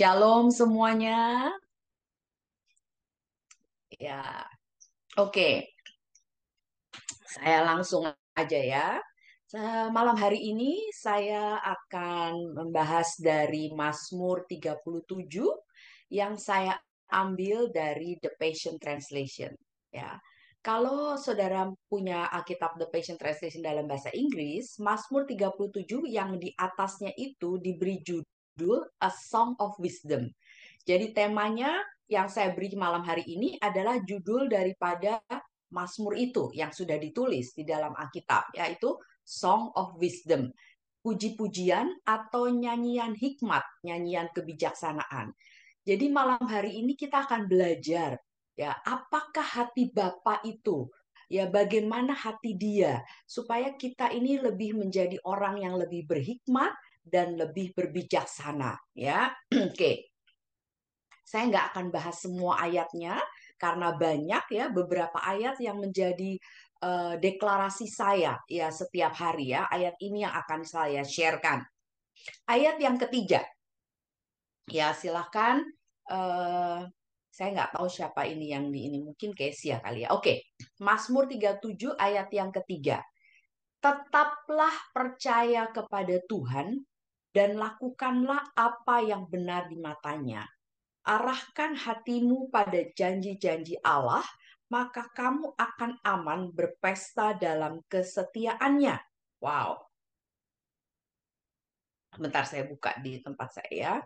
Shalom semuanya. Ya, oke. Okay. Saya langsung aja ya. Eh, malam hari ini saya akan membahas dari Mazmur 37 yang saya ambil dari The Passion Translation. Ya, kalau saudara punya Alkitab The Passion Translation dalam bahasa Inggris, Mazmur 37 yang di atasnya itu diberi judul berjudul A Song of Wisdom. Jadi temanya yang saya beri malam hari ini adalah judul daripada Mazmur itu yang sudah ditulis di dalam Alkitab, yaitu Song of Wisdom, puji-pujian atau nyanyian hikmat, nyanyian kebijaksanaan. Jadi malam hari ini kita akan belajar ya apakah hati Bapak itu, ya bagaimana hati dia supaya kita ini lebih menjadi orang yang lebih berhikmat, dan lebih berbijaksana ya. Oke. Saya nggak akan bahas semua ayatnya karena banyak ya beberapa ayat yang menjadi uh, deklarasi saya ya setiap hari ya. Ayat ini yang akan saya sharekan. Ayat yang ketiga. Ya, silahkan uh, eh, saya nggak tahu siapa ini yang di ini mungkin Kesia ya kali ya. Oke, Mazmur 37 ayat yang ketiga. Tetaplah percaya kepada Tuhan dan lakukanlah apa yang benar di matanya. Arahkan hatimu pada janji-janji Allah, maka kamu akan aman berpesta dalam kesetiaannya. Wow. Bentar saya buka di tempat saya.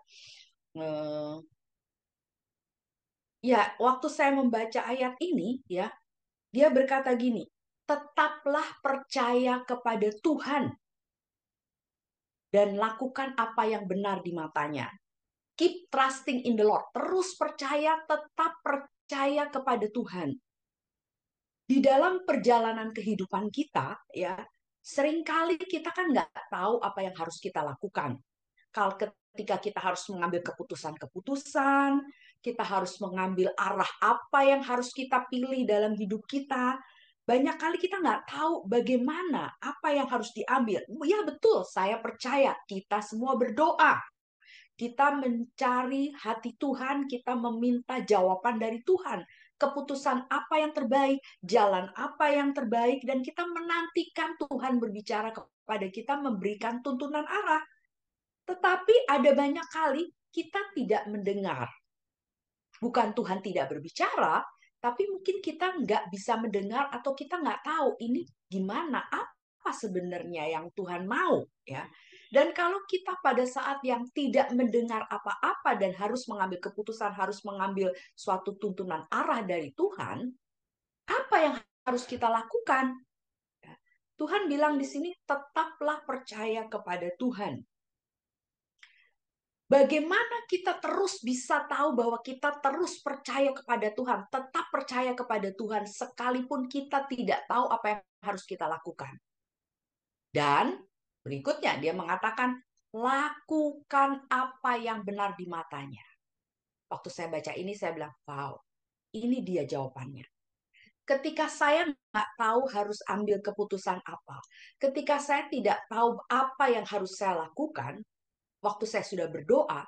Ya, eh, ya waktu saya membaca ayat ini ya, dia berkata gini, tetaplah percaya kepada Tuhan dan lakukan apa yang benar di matanya. Keep trusting in the Lord. Terus percaya, tetap percaya kepada Tuhan. Di dalam perjalanan kehidupan kita, ya, seringkali kita kan nggak tahu apa yang harus kita lakukan. Kalau ketika kita harus mengambil keputusan-keputusan, kita harus mengambil arah apa yang harus kita pilih dalam hidup kita, banyak kali kita nggak tahu bagaimana apa yang harus diambil. Ya betul, saya percaya kita semua berdoa. Kita mencari hati Tuhan, kita meminta jawaban dari Tuhan. Keputusan apa yang terbaik, jalan apa yang terbaik, dan kita menantikan Tuhan berbicara kepada kita, memberikan tuntunan arah. Tetapi ada banyak kali kita tidak mendengar. Bukan Tuhan tidak berbicara, tapi mungkin kita nggak bisa mendengar atau kita nggak tahu ini gimana apa sebenarnya yang Tuhan mau ya dan kalau kita pada saat yang tidak mendengar apa-apa dan harus mengambil keputusan harus mengambil suatu tuntunan arah dari Tuhan apa yang harus kita lakukan ya, Tuhan bilang di sini tetaplah percaya kepada Tuhan Bagaimana kita terus bisa tahu bahwa kita terus percaya kepada Tuhan, tetap percaya kepada Tuhan sekalipun kita tidak tahu apa yang harus kita lakukan. Dan berikutnya dia mengatakan lakukan apa yang benar di matanya. Waktu saya baca ini saya bilang, "Wow, ini dia jawabannya." Ketika saya nggak tahu harus ambil keputusan apa, ketika saya tidak tahu apa yang harus saya lakukan, waktu saya sudah berdoa,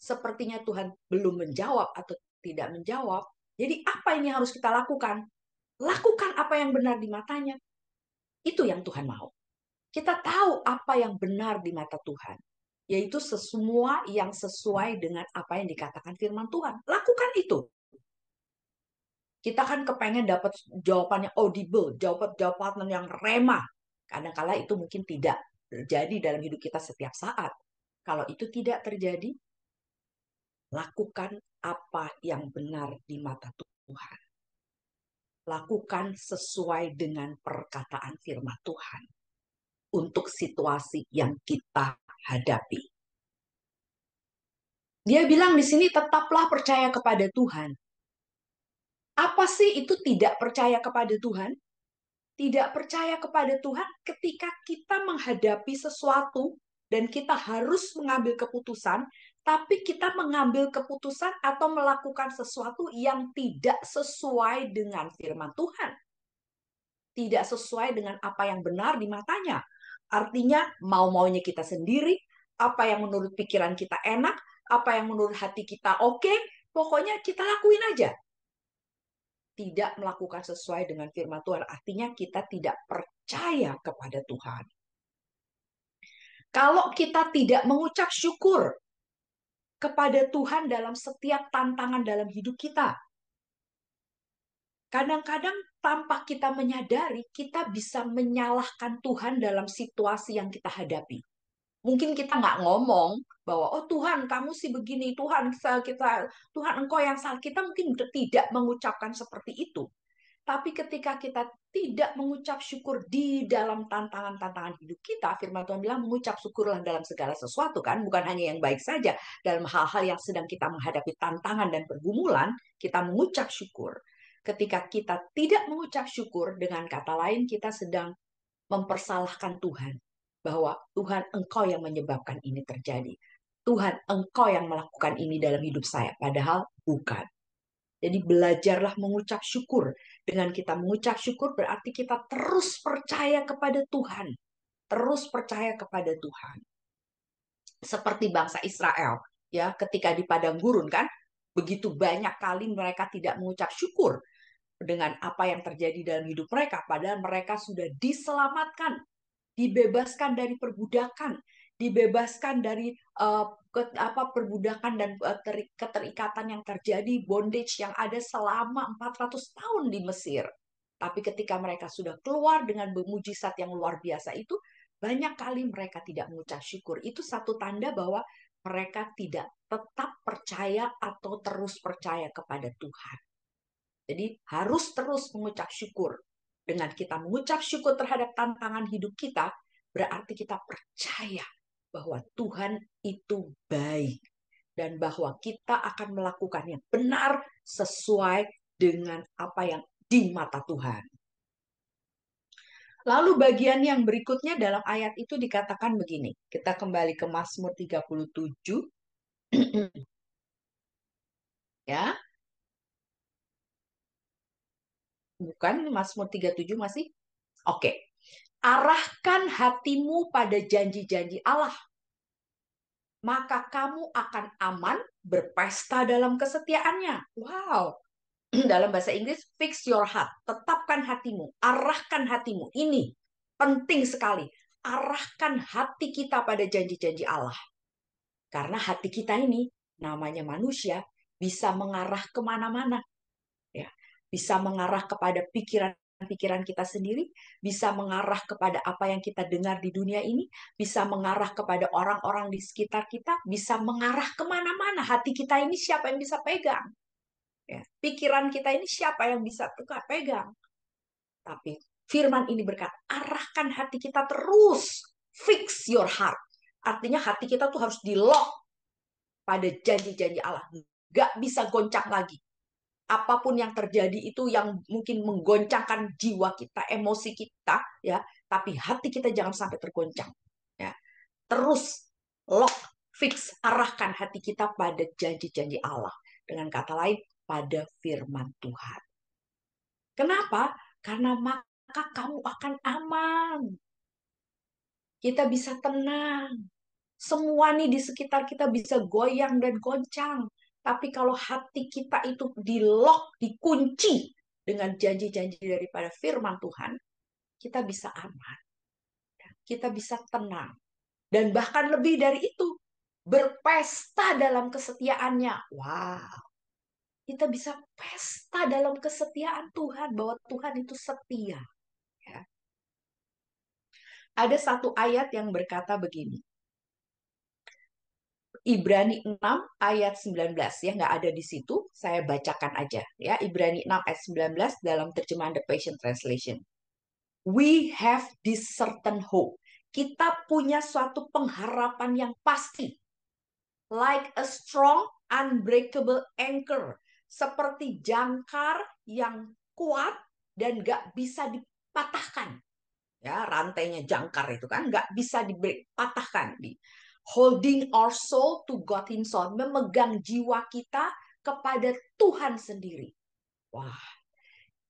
sepertinya Tuhan belum menjawab atau tidak menjawab. Jadi apa ini harus kita lakukan? Lakukan apa yang benar di matanya. Itu yang Tuhan mau. Kita tahu apa yang benar di mata Tuhan. Yaitu semua yang sesuai dengan apa yang dikatakan firman Tuhan. Lakukan itu. Kita kan kepengen dapat jawabannya audible, jawaban-jawaban yang remah. kadang-kala itu mungkin tidak terjadi dalam hidup kita setiap saat. Kalau itu tidak terjadi, lakukan apa yang benar di mata Tuhan. Lakukan sesuai dengan perkataan firman Tuhan untuk situasi yang kita hadapi. Dia bilang di sini tetaplah percaya kepada Tuhan. Apa sih itu tidak percaya kepada Tuhan? Tidak percaya kepada Tuhan ketika kita menghadapi sesuatu dan kita harus mengambil keputusan, tapi kita mengambil keputusan atau melakukan sesuatu yang tidak sesuai dengan firman Tuhan. Tidak sesuai dengan apa yang benar di matanya. Artinya mau-maunya kita sendiri, apa yang menurut pikiran kita enak, apa yang menurut hati kita oke, okay, pokoknya kita lakuin aja. Tidak melakukan sesuai dengan firman Tuhan, artinya kita tidak percaya kepada Tuhan. Kalau kita tidak mengucap syukur kepada Tuhan dalam setiap tantangan dalam hidup kita, kadang-kadang tanpa kita menyadari, kita bisa menyalahkan Tuhan dalam situasi yang kita hadapi mungkin kita nggak ngomong bahwa oh Tuhan kamu sih begini Tuhan kita Tuhan engkau yang salah kita mungkin tidak mengucapkan seperti itu tapi ketika kita tidak mengucap syukur di dalam tantangan-tantangan hidup kita, firman Tuhan bilang mengucap syukurlah dalam segala sesuatu kan, bukan hanya yang baik saja. Dalam hal-hal yang sedang kita menghadapi tantangan dan pergumulan, kita mengucap syukur. Ketika kita tidak mengucap syukur, dengan kata lain kita sedang mempersalahkan Tuhan. Bahwa Tuhan engkau yang menyebabkan ini terjadi. Tuhan engkau yang melakukan ini dalam hidup saya. Padahal bukan. Jadi belajarlah mengucap syukur. Dengan kita mengucap syukur berarti kita terus percaya kepada Tuhan. Terus percaya kepada Tuhan. Seperti bangsa Israel ya ketika di padang gurun kan begitu banyak kali mereka tidak mengucap syukur dengan apa yang terjadi dalam hidup mereka padahal mereka sudah diselamatkan, dibebaskan dari perbudakan, dibebaskan dari uh, ke, apa perbudakan dan e, ter, keterikatan yang terjadi bondage yang ada selama 400 tahun di Mesir. Tapi ketika mereka sudah keluar dengan mujizat yang luar biasa itu, banyak kali mereka tidak mengucap syukur. Itu satu tanda bahwa mereka tidak tetap percaya atau terus percaya kepada Tuhan. Jadi harus terus mengucap syukur. Dengan kita mengucap syukur terhadap tantangan hidup kita, berarti kita percaya bahwa Tuhan itu baik dan bahwa kita akan melakukannya benar sesuai dengan apa yang di mata Tuhan. Lalu bagian yang berikutnya dalam ayat itu dikatakan begini. Kita kembali ke Mazmur 37. ya. Bukan Mazmur 37 masih? Oke. Okay arahkan hatimu pada janji-janji Allah. Maka kamu akan aman berpesta dalam kesetiaannya. Wow. dalam bahasa Inggris, fix your heart. Tetapkan hatimu, arahkan hatimu. Ini penting sekali. Arahkan hati kita pada janji-janji Allah. Karena hati kita ini, namanya manusia, bisa mengarah kemana-mana. Ya, bisa mengarah kepada pikiran pikiran kita sendiri, bisa mengarah kepada apa yang kita dengar di dunia ini, bisa mengarah kepada orang-orang di sekitar kita, bisa mengarah kemana-mana. Hati kita ini siapa yang bisa pegang? Ya, pikiran kita ini siapa yang bisa tukar pegang? Tapi firman ini berkata, arahkan hati kita terus. Fix your heart. Artinya hati kita tuh harus di-lock pada janji-janji Allah. Gak bisa goncang lagi apapun yang terjadi itu yang mungkin menggoncangkan jiwa kita, emosi kita, ya. Tapi hati kita jangan sampai tergoncang. Ya. Terus lock, fix, arahkan hati kita pada janji-janji Allah. Dengan kata lain, pada firman Tuhan. Kenapa? Karena maka kamu akan aman. Kita bisa tenang. Semua nih di sekitar kita bisa goyang dan goncang tapi kalau hati kita itu di-lock, dikunci dengan janji-janji daripada firman Tuhan, kita bisa aman. Kita bisa tenang. Dan bahkan lebih dari itu, berpesta dalam kesetiaannya. Wow. Kita bisa pesta dalam kesetiaan Tuhan bahwa Tuhan itu setia. Ya. Ada satu ayat yang berkata begini. Ibrani 6 ayat 19 ya nggak ada di situ, saya bacakan aja ya Ibrani 6 ayat 19 dalam terjemahan The Passion Translation. We have this certain hope. Kita punya suatu pengharapan yang pasti. Like a strong unbreakable anchor, seperti jangkar yang kuat dan nggak bisa dipatahkan. Ya, rantainya jangkar itu kan nggak bisa di patahkan, di holding our soul to God Himself, memegang jiwa kita kepada Tuhan sendiri. Wah,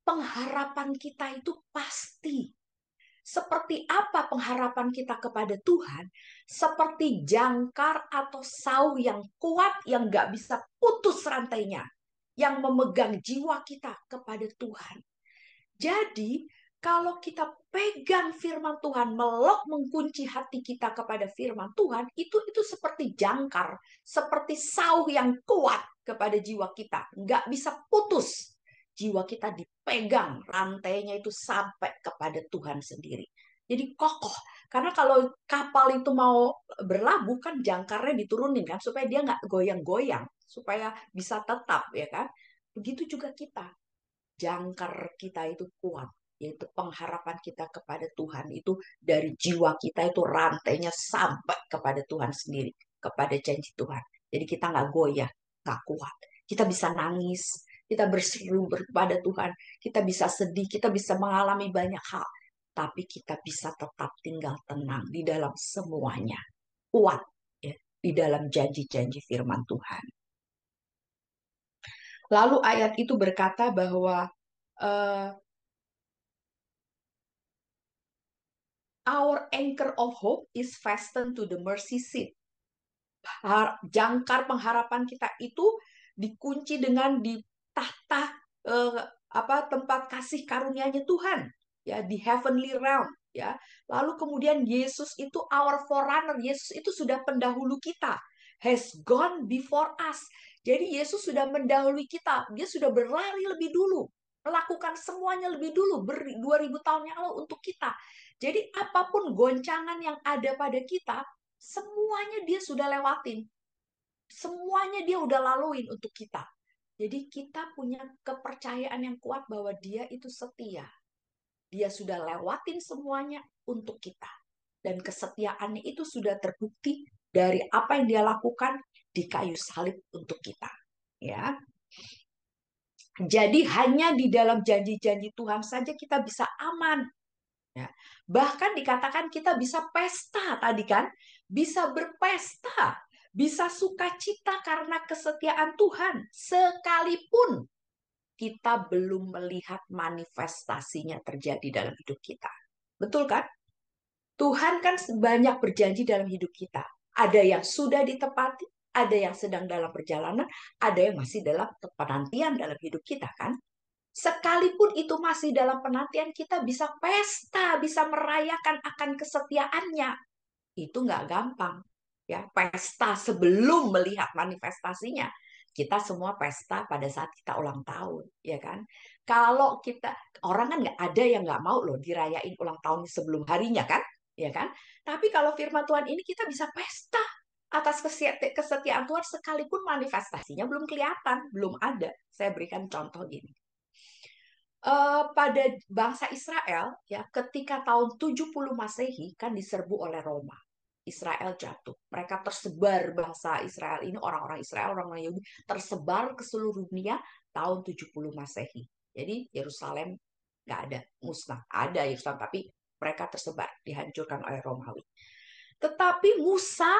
pengharapan kita itu pasti. Seperti apa pengharapan kita kepada Tuhan? Seperti jangkar atau sau yang kuat yang gak bisa putus rantainya. Yang memegang jiwa kita kepada Tuhan. Jadi kalau kita pegang firman Tuhan, melok mengkunci hati kita kepada firman Tuhan, itu itu seperti jangkar, seperti sauh yang kuat kepada jiwa kita. Nggak bisa putus. Jiwa kita dipegang, rantainya itu sampai kepada Tuhan sendiri. Jadi kokoh. Karena kalau kapal itu mau berlabuh, kan jangkarnya diturunin kan, supaya dia nggak goyang-goyang, supaya bisa tetap ya kan. Begitu juga kita. Jangkar kita itu kuat yaitu pengharapan kita kepada Tuhan itu dari jiwa kita itu rantainya sampai kepada Tuhan sendiri, kepada janji Tuhan. Jadi kita nggak goyah, nggak kuat. Kita bisa nangis, kita berseru kepada Tuhan, kita bisa sedih, kita bisa mengalami banyak hal, tapi kita bisa tetap tinggal tenang di dalam semuanya, kuat ya, di dalam janji-janji firman Tuhan. Lalu ayat itu berkata bahwa uh, Our anchor of hope is fastened to the mercy seat. Jangkar pengharapan kita itu dikunci dengan di tahta uh, apa tempat kasih karunia-Nya Tuhan ya di heavenly realm ya. Lalu kemudian Yesus itu our forerunner, Yesus itu sudah pendahulu kita. Has gone before us. Jadi Yesus sudah mendahului kita, dia sudah berlari lebih dulu, melakukan semuanya lebih dulu ber 2000 tahun yang lalu untuk kita. Jadi apapun goncangan yang ada pada kita, semuanya dia sudah lewatin. Semuanya dia udah laluin untuk kita. Jadi kita punya kepercayaan yang kuat bahwa dia itu setia. Dia sudah lewatin semuanya untuk kita. Dan kesetiaannya itu sudah terbukti dari apa yang dia lakukan di kayu salib untuk kita. Ya. Jadi hanya di dalam janji-janji Tuhan saja kita bisa aman Ya. Bahkan dikatakan kita bisa pesta tadi kan, bisa berpesta, bisa sukacita karena kesetiaan Tuhan sekalipun kita belum melihat manifestasinya terjadi dalam hidup kita. Betul kan? Tuhan kan banyak berjanji dalam hidup kita. Ada yang sudah ditepati, ada yang sedang dalam perjalanan, ada yang masih dalam penantian dalam hidup kita kan sekalipun itu masih dalam penantian kita bisa pesta, bisa merayakan akan kesetiaannya. Itu nggak gampang. Ya, pesta sebelum melihat manifestasinya. Kita semua pesta pada saat kita ulang tahun, ya kan? Kalau kita orang kan nggak ada yang nggak mau loh dirayain ulang tahun sebelum harinya kan, ya kan? Tapi kalau firman Tuhan ini kita bisa pesta atas kesetiaan Tuhan sekalipun manifestasinya belum kelihatan, belum ada. Saya berikan contoh gini uh, pada bangsa Israel ya ketika tahun 70 Masehi kan diserbu oleh Roma. Israel jatuh. Mereka tersebar bangsa Israel ini orang-orang Israel, orang-orang Yahudi tersebar ke seluruh dunia tahun 70 Masehi. Jadi Yerusalem nggak ada musnah. Ada Yerusalem tapi mereka tersebar dihancurkan oleh Romawi. Tetapi Musa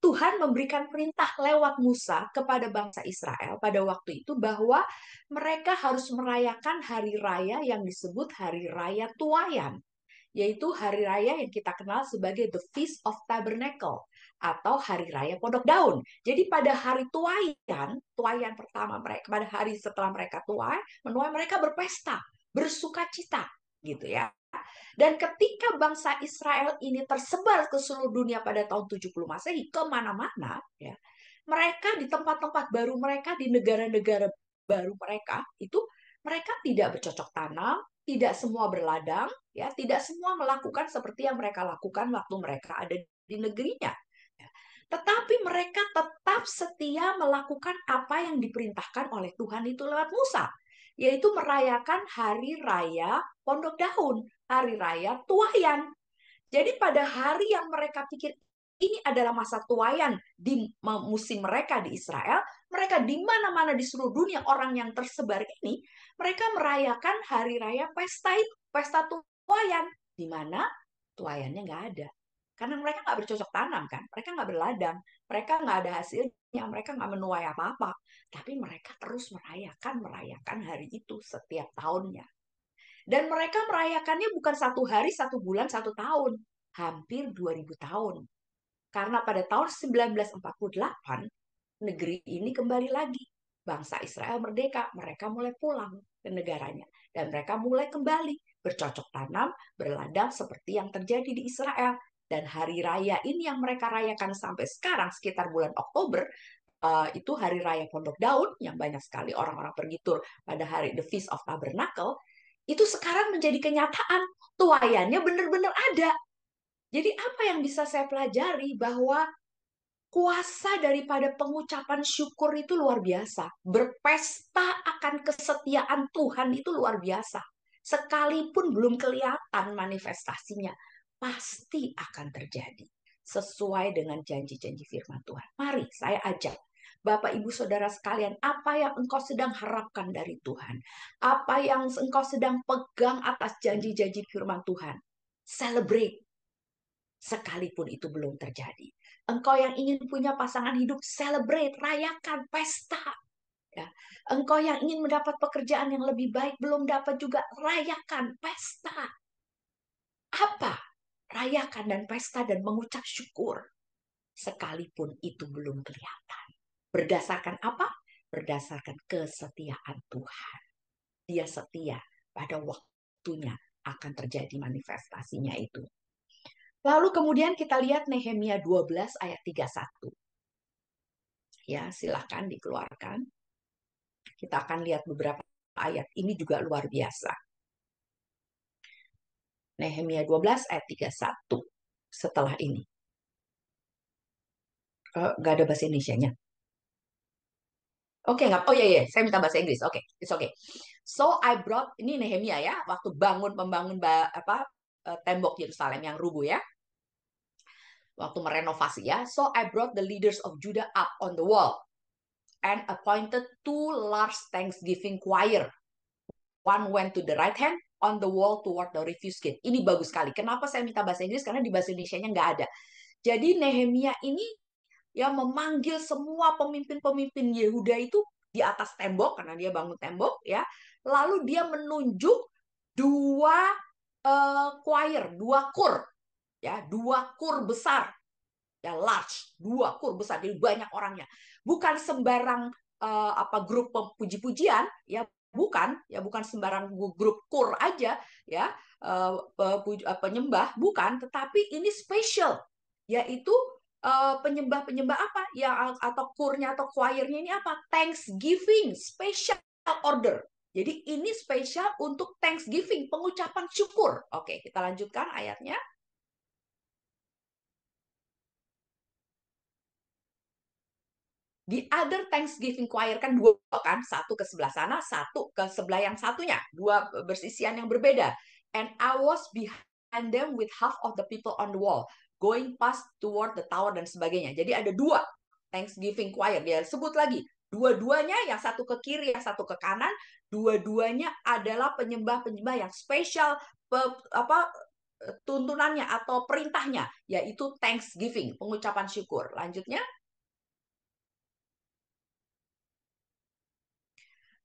Tuhan memberikan perintah lewat Musa kepada bangsa Israel pada waktu itu bahwa mereka harus merayakan hari raya yang disebut hari raya tuayan, yaitu hari raya yang kita kenal sebagai the Feast of Tabernacle atau hari raya pondok daun. Jadi pada hari tuayan, tuayan pertama mereka, pada hari setelah mereka tuai, menuai mereka berpesta, bersuka cita gitu ya. Dan ketika bangsa Israel ini tersebar ke seluruh dunia pada tahun 70 Masehi, kemana-mana, ya, mereka di tempat-tempat baru mereka, di negara-negara baru mereka, itu mereka tidak bercocok tanam, tidak semua berladang, ya, tidak semua melakukan seperti yang mereka lakukan waktu mereka ada di negerinya. Ya. Tetapi mereka tetap setia melakukan apa yang diperintahkan oleh Tuhan itu lewat Musa yaitu merayakan hari raya Pondok Daun, hari raya Tuayan. Jadi pada hari yang mereka pikir ini adalah masa tuayan di musim mereka di Israel, mereka di mana-mana di seluruh dunia orang yang tersebar ini, mereka merayakan hari raya pesta pesta tuayan di mana tuayannya nggak ada. Karena mereka nggak bercocok tanam kan, mereka nggak berladang, mereka nggak ada hasilnya, mereka nggak menuai apa-apa. Tapi mereka terus merayakan, merayakan hari itu setiap tahunnya. Dan mereka merayakannya bukan satu hari, satu bulan, satu tahun. Hampir 2000 tahun. Karena pada tahun 1948, negeri ini kembali lagi bangsa Israel merdeka, mereka mulai pulang ke negaranya dan mereka mulai kembali bercocok tanam, berladang seperti yang terjadi di Israel dan hari raya ini yang mereka rayakan sampai sekarang sekitar bulan Oktober uh, itu hari raya Pondok Daun yang banyak sekali orang-orang pergi tur pada hari The Feast of Tabernacle itu sekarang menjadi kenyataan tuayannya benar-benar ada. Jadi apa yang bisa saya pelajari bahwa kuasa daripada pengucapan syukur itu luar biasa. Berpesta akan kesetiaan Tuhan itu luar biasa. Sekalipun belum kelihatan manifestasinya, pasti akan terjadi sesuai dengan janji-janji firman Tuhan. Mari saya ajak Bapak Ibu Saudara sekalian, apa yang engkau sedang harapkan dari Tuhan? Apa yang engkau sedang pegang atas janji-janji firman Tuhan? Celebrate. Sekalipun itu belum terjadi. Engkau yang ingin punya pasangan hidup, celebrate, rayakan, pesta. Ya. Engkau yang ingin mendapat pekerjaan yang lebih baik, belum dapat juga, rayakan, pesta. Apa rayakan dan pesta dan mengucap syukur. Sekalipun itu belum kelihatan. Berdasarkan apa? Berdasarkan kesetiaan Tuhan. Dia setia pada waktunya akan terjadi manifestasinya itu. Lalu kemudian kita lihat Nehemia 12 ayat 31. Ya, silahkan dikeluarkan. Kita akan lihat beberapa ayat. Ini juga luar biasa. Nehemia 12 ayat 31 setelah ini. Uh, eh, gak ada bahasa Indonesia-nya. Oke, okay, Oh iya iya, saya minta bahasa Inggris. Oke, okay, it's okay. So I brought ini Nehemia ya, waktu bangun membangun apa eh, tembok Yerusalem yang rubuh ya. Waktu merenovasi ya. So I brought the leaders of Judah up on the wall and appointed two large thanksgiving choir. One went to the right hand on the wall toward the refuse gate. Ini bagus sekali. Kenapa saya minta bahasa Inggris? Karena di bahasa Indonesia-nya nggak ada. Jadi Nehemia ini yang memanggil semua pemimpin-pemimpin Yehuda itu di atas tembok karena dia bangun tembok ya. Lalu dia menunjuk dua uh, choir, dua kur, ya, dua kur besar, ya large, dua kur besar, jadi banyak orangnya. Bukan sembarang uh, apa grup puji-pujian, ya bukan ya bukan sembarang grup kur aja ya eh, eh, penyembah bukan tetapi ini special yaitu eh, penyembah-penyembah apa yang atau kurnya atau choirnya ini apa Thanksgiving special order jadi ini spesial untuk Thanksgiving pengucapan syukur oke kita lanjutkan ayatnya Di other Thanksgiving choir kan dua kan, satu ke sebelah sana, satu ke sebelah yang satunya, dua bersisian yang berbeda. And I was behind them with half of the people on the wall, going past toward the tower dan sebagainya. Jadi ada dua Thanksgiving choir, dia sebut lagi. Dua-duanya yang satu ke kiri, yang satu ke kanan, dua-duanya adalah penyembah-penyembah yang spesial, pe, apa tuntunannya atau perintahnya yaitu thanksgiving, pengucapan syukur. Lanjutnya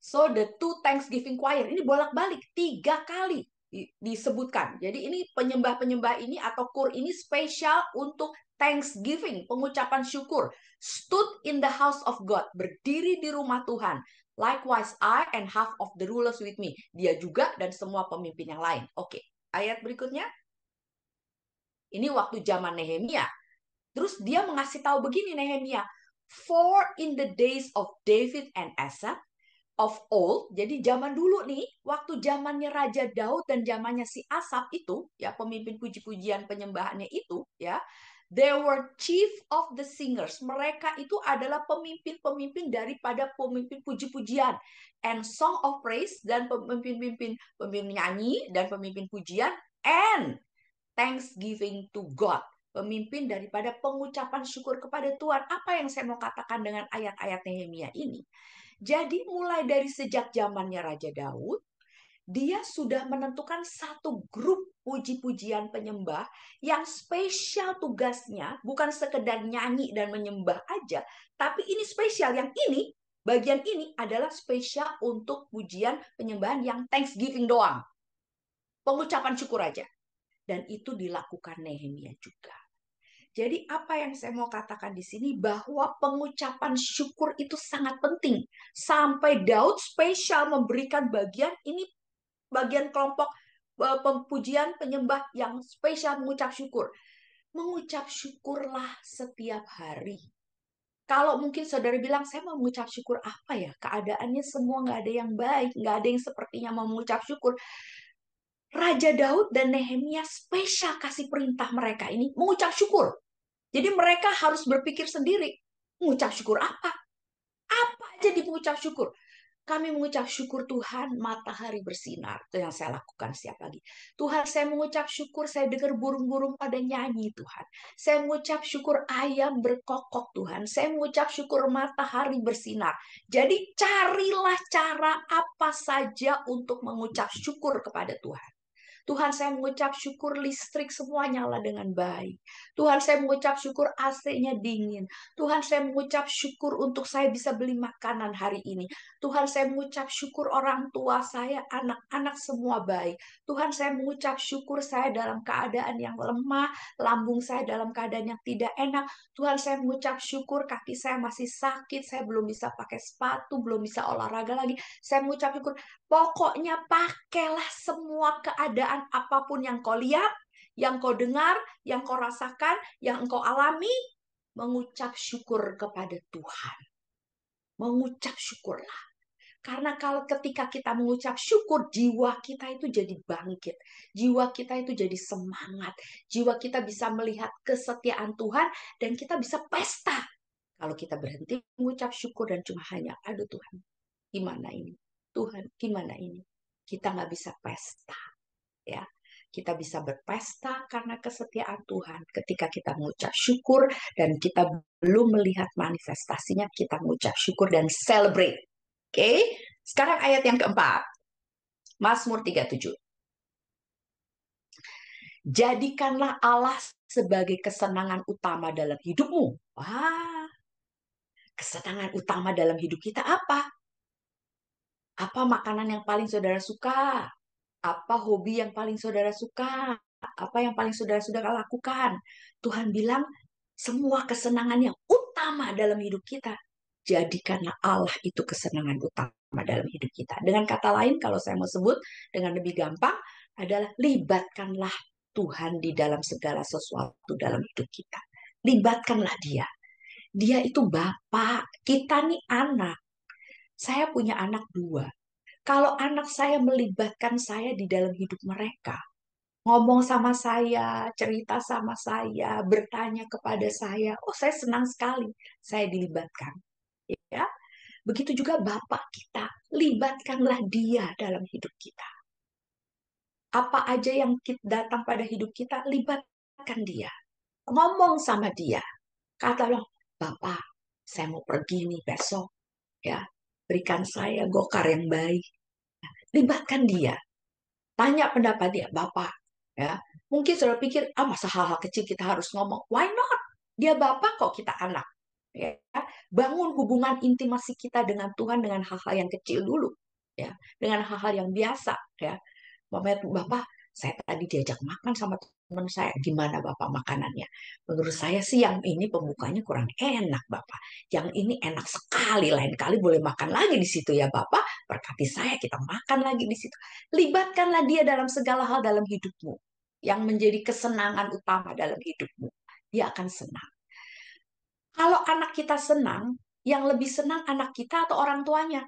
So the two Thanksgiving choir ini bolak-balik tiga kali disebutkan. Jadi ini penyembah-penyembah ini atau kur ini spesial untuk thanksgiving, pengucapan syukur. Stood in the house of God, berdiri di rumah Tuhan. Likewise I and half of the rulers with me. Dia juga dan semua pemimpin yang lain. Oke, okay. ayat berikutnya. Ini waktu zaman Nehemia. Terus dia mengasih tahu begini Nehemia. For in the days of David and Asaph, of old, jadi zaman dulu nih, waktu zamannya Raja Daud dan zamannya si Asap itu, ya pemimpin puji-pujian penyembahannya itu, ya, they were chief of the singers. Mereka itu adalah pemimpin-pemimpin daripada pemimpin puji-pujian and song of praise dan pemimpin-pemimpin pemimpin nyanyi dan pemimpin pujian and thanksgiving to God pemimpin daripada pengucapan syukur kepada Tuhan. Apa yang saya mau katakan dengan ayat-ayat Nehemia ini? Jadi mulai dari sejak zamannya Raja Daud, dia sudah menentukan satu grup puji-pujian penyembah yang spesial tugasnya bukan sekedar nyanyi dan menyembah aja, tapi ini spesial yang ini bagian ini adalah spesial untuk pujian penyembahan yang thanksgiving doang. Pengucapan syukur aja. Dan itu dilakukan Nehemia juga. Jadi apa yang saya mau katakan di sini bahwa pengucapan syukur itu sangat penting. Sampai Daud spesial memberikan bagian ini bagian kelompok e, pujian penyembah yang spesial mengucap syukur. Mengucap syukurlah setiap hari. Kalau mungkin saudara bilang saya mau mengucap syukur apa ya? Keadaannya semua nggak ada yang baik, nggak ada yang sepertinya mau mengucap syukur. Raja Daud dan Nehemia spesial kasih perintah mereka ini mengucap syukur. Jadi mereka harus berpikir sendiri, mengucap syukur apa? Apa aja di mengucap syukur? Kami mengucap syukur Tuhan matahari bersinar. Itu yang saya lakukan setiap pagi. Tuhan saya mengucap syukur saya dengar burung-burung pada nyanyi Tuhan. Saya mengucap syukur ayam berkokok Tuhan. Saya mengucap syukur matahari bersinar. Jadi carilah cara apa saja untuk mengucap syukur kepada Tuhan. Tuhan saya mengucap syukur listrik semua nyala dengan baik. Tuhan saya mengucap syukur AC-nya dingin. Tuhan saya mengucap syukur untuk saya bisa beli makanan hari ini. Tuhan saya mengucap syukur orang tua saya, anak-anak semua baik. Tuhan saya mengucap syukur saya dalam keadaan yang lemah, lambung saya dalam keadaan yang tidak enak. Tuhan saya mengucap syukur kaki saya masih sakit, saya belum bisa pakai sepatu, belum bisa olahraga lagi. Saya mengucap syukur. Pokoknya pakailah semua keadaan apapun yang kau lihat, yang kau dengar, yang kau rasakan, yang engkau alami, mengucap syukur kepada Tuhan. Mengucap syukurlah. Karena kalau ketika kita mengucap syukur, jiwa kita itu jadi bangkit. Jiwa kita itu jadi semangat. Jiwa kita bisa melihat kesetiaan Tuhan dan kita bisa pesta. Kalau kita berhenti mengucap syukur dan cuma hanya, aduh Tuhan, gimana ini? Tuhan, gimana ini? Kita nggak bisa pesta ya kita bisa berpesta karena kesetiaan Tuhan. Ketika kita mengucap syukur dan kita belum melihat manifestasinya, kita mengucap syukur dan celebrate. Oke, okay? sekarang ayat yang keempat. Mazmur 37. Jadikanlah Allah sebagai kesenangan utama dalam hidupmu. Wah, kesenangan utama dalam hidup kita apa? Apa makanan yang paling saudara suka? apa hobi yang paling saudara suka, apa yang paling saudara sudah lakukan. Tuhan bilang, semua kesenangan yang utama dalam hidup kita, jadikanlah Allah itu kesenangan utama dalam hidup kita. Dengan kata lain, kalau saya mau sebut dengan lebih gampang, adalah libatkanlah Tuhan di dalam segala sesuatu dalam hidup kita. Libatkanlah dia. Dia itu bapak, kita nih anak. Saya punya anak dua. Kalau anak saya melibatkan saya di dalam hidup mereka, ngomong sama saya, cerita sama saya, bertanya kepada saya, oh saya senang sekali saya dilibatkan. Ya. Begitu juga bapak kita, libatkanlah dia dalam hidup kita. Apa aja yang datang pada hidup kita, libatkan dia. Ngomong sama dia. kata Katalah, Bapak, saya mau pergi nih besok. Ya, berikan saya gokar yang baik. Libatkan dia. Tanya pendapat dia, Bapak. Ya, mungkin sudah pikir, ah masa hal-hal kecil kita harus ngomong. Why not? Dia Bapak kok kita anak. Ya, bangun hubungan intimasi kita dengan Tuhan dengan hal-hal yang kecil dulu. Ya, dengan hal-hal yang biasa. Ya, Bapak, Bapak, saya tadi diajak makan sama teman saya, hmm. gimana Bapak makanannya? Menurut saya sih yang ini pembukanya kurang enak Bapak. Yang ini enak sekali, lain kali boleh makan lagi di situ ya Bapak. Berkati saya, kita makan lagi di situ. Libatkanlah dia dalam segala hal dalam hidupmu. Yang menjadi kesenangan utama dalam hidupmu. Dia akan senang. Kalau anak kita senang, yang lebih senang anak kita atau orang tuanya?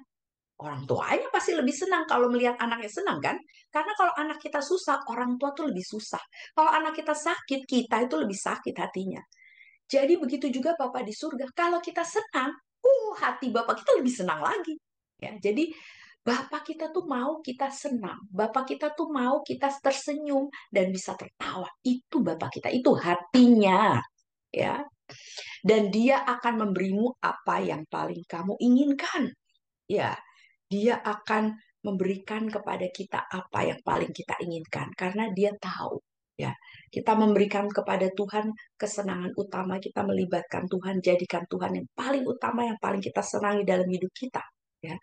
orang tuanya pasti lebih senang kalau melihat anaknya senang kan? Karena kalau anak kita susah, orang tua tuh lebih susah. Kalau anak kita sakit, kita itu lebih sakit hatinya. Jadi begitu juga Bapak di surga, kalau kita senang, uh hati Bapak kita lebih senang lagi. Ya, jadi Bapak kita tuh mau kita senang, Bapak kita tuh mau kita tersenyum dan bisa tertawa. Itu Bapak kita, itu hatinya. Ya. Dan dia akan memberimu apa yang paling kamu inginkan. Ya, dia akan memberikan kepada kita apa yang paling kita inginkan karena dia tahu ya kita memberikan kepada Tuhan kesenangan utama kita melibatkan Tuhan jadikan Tuhan yang paling utama yang paling kita senangi dalam hidup kita ya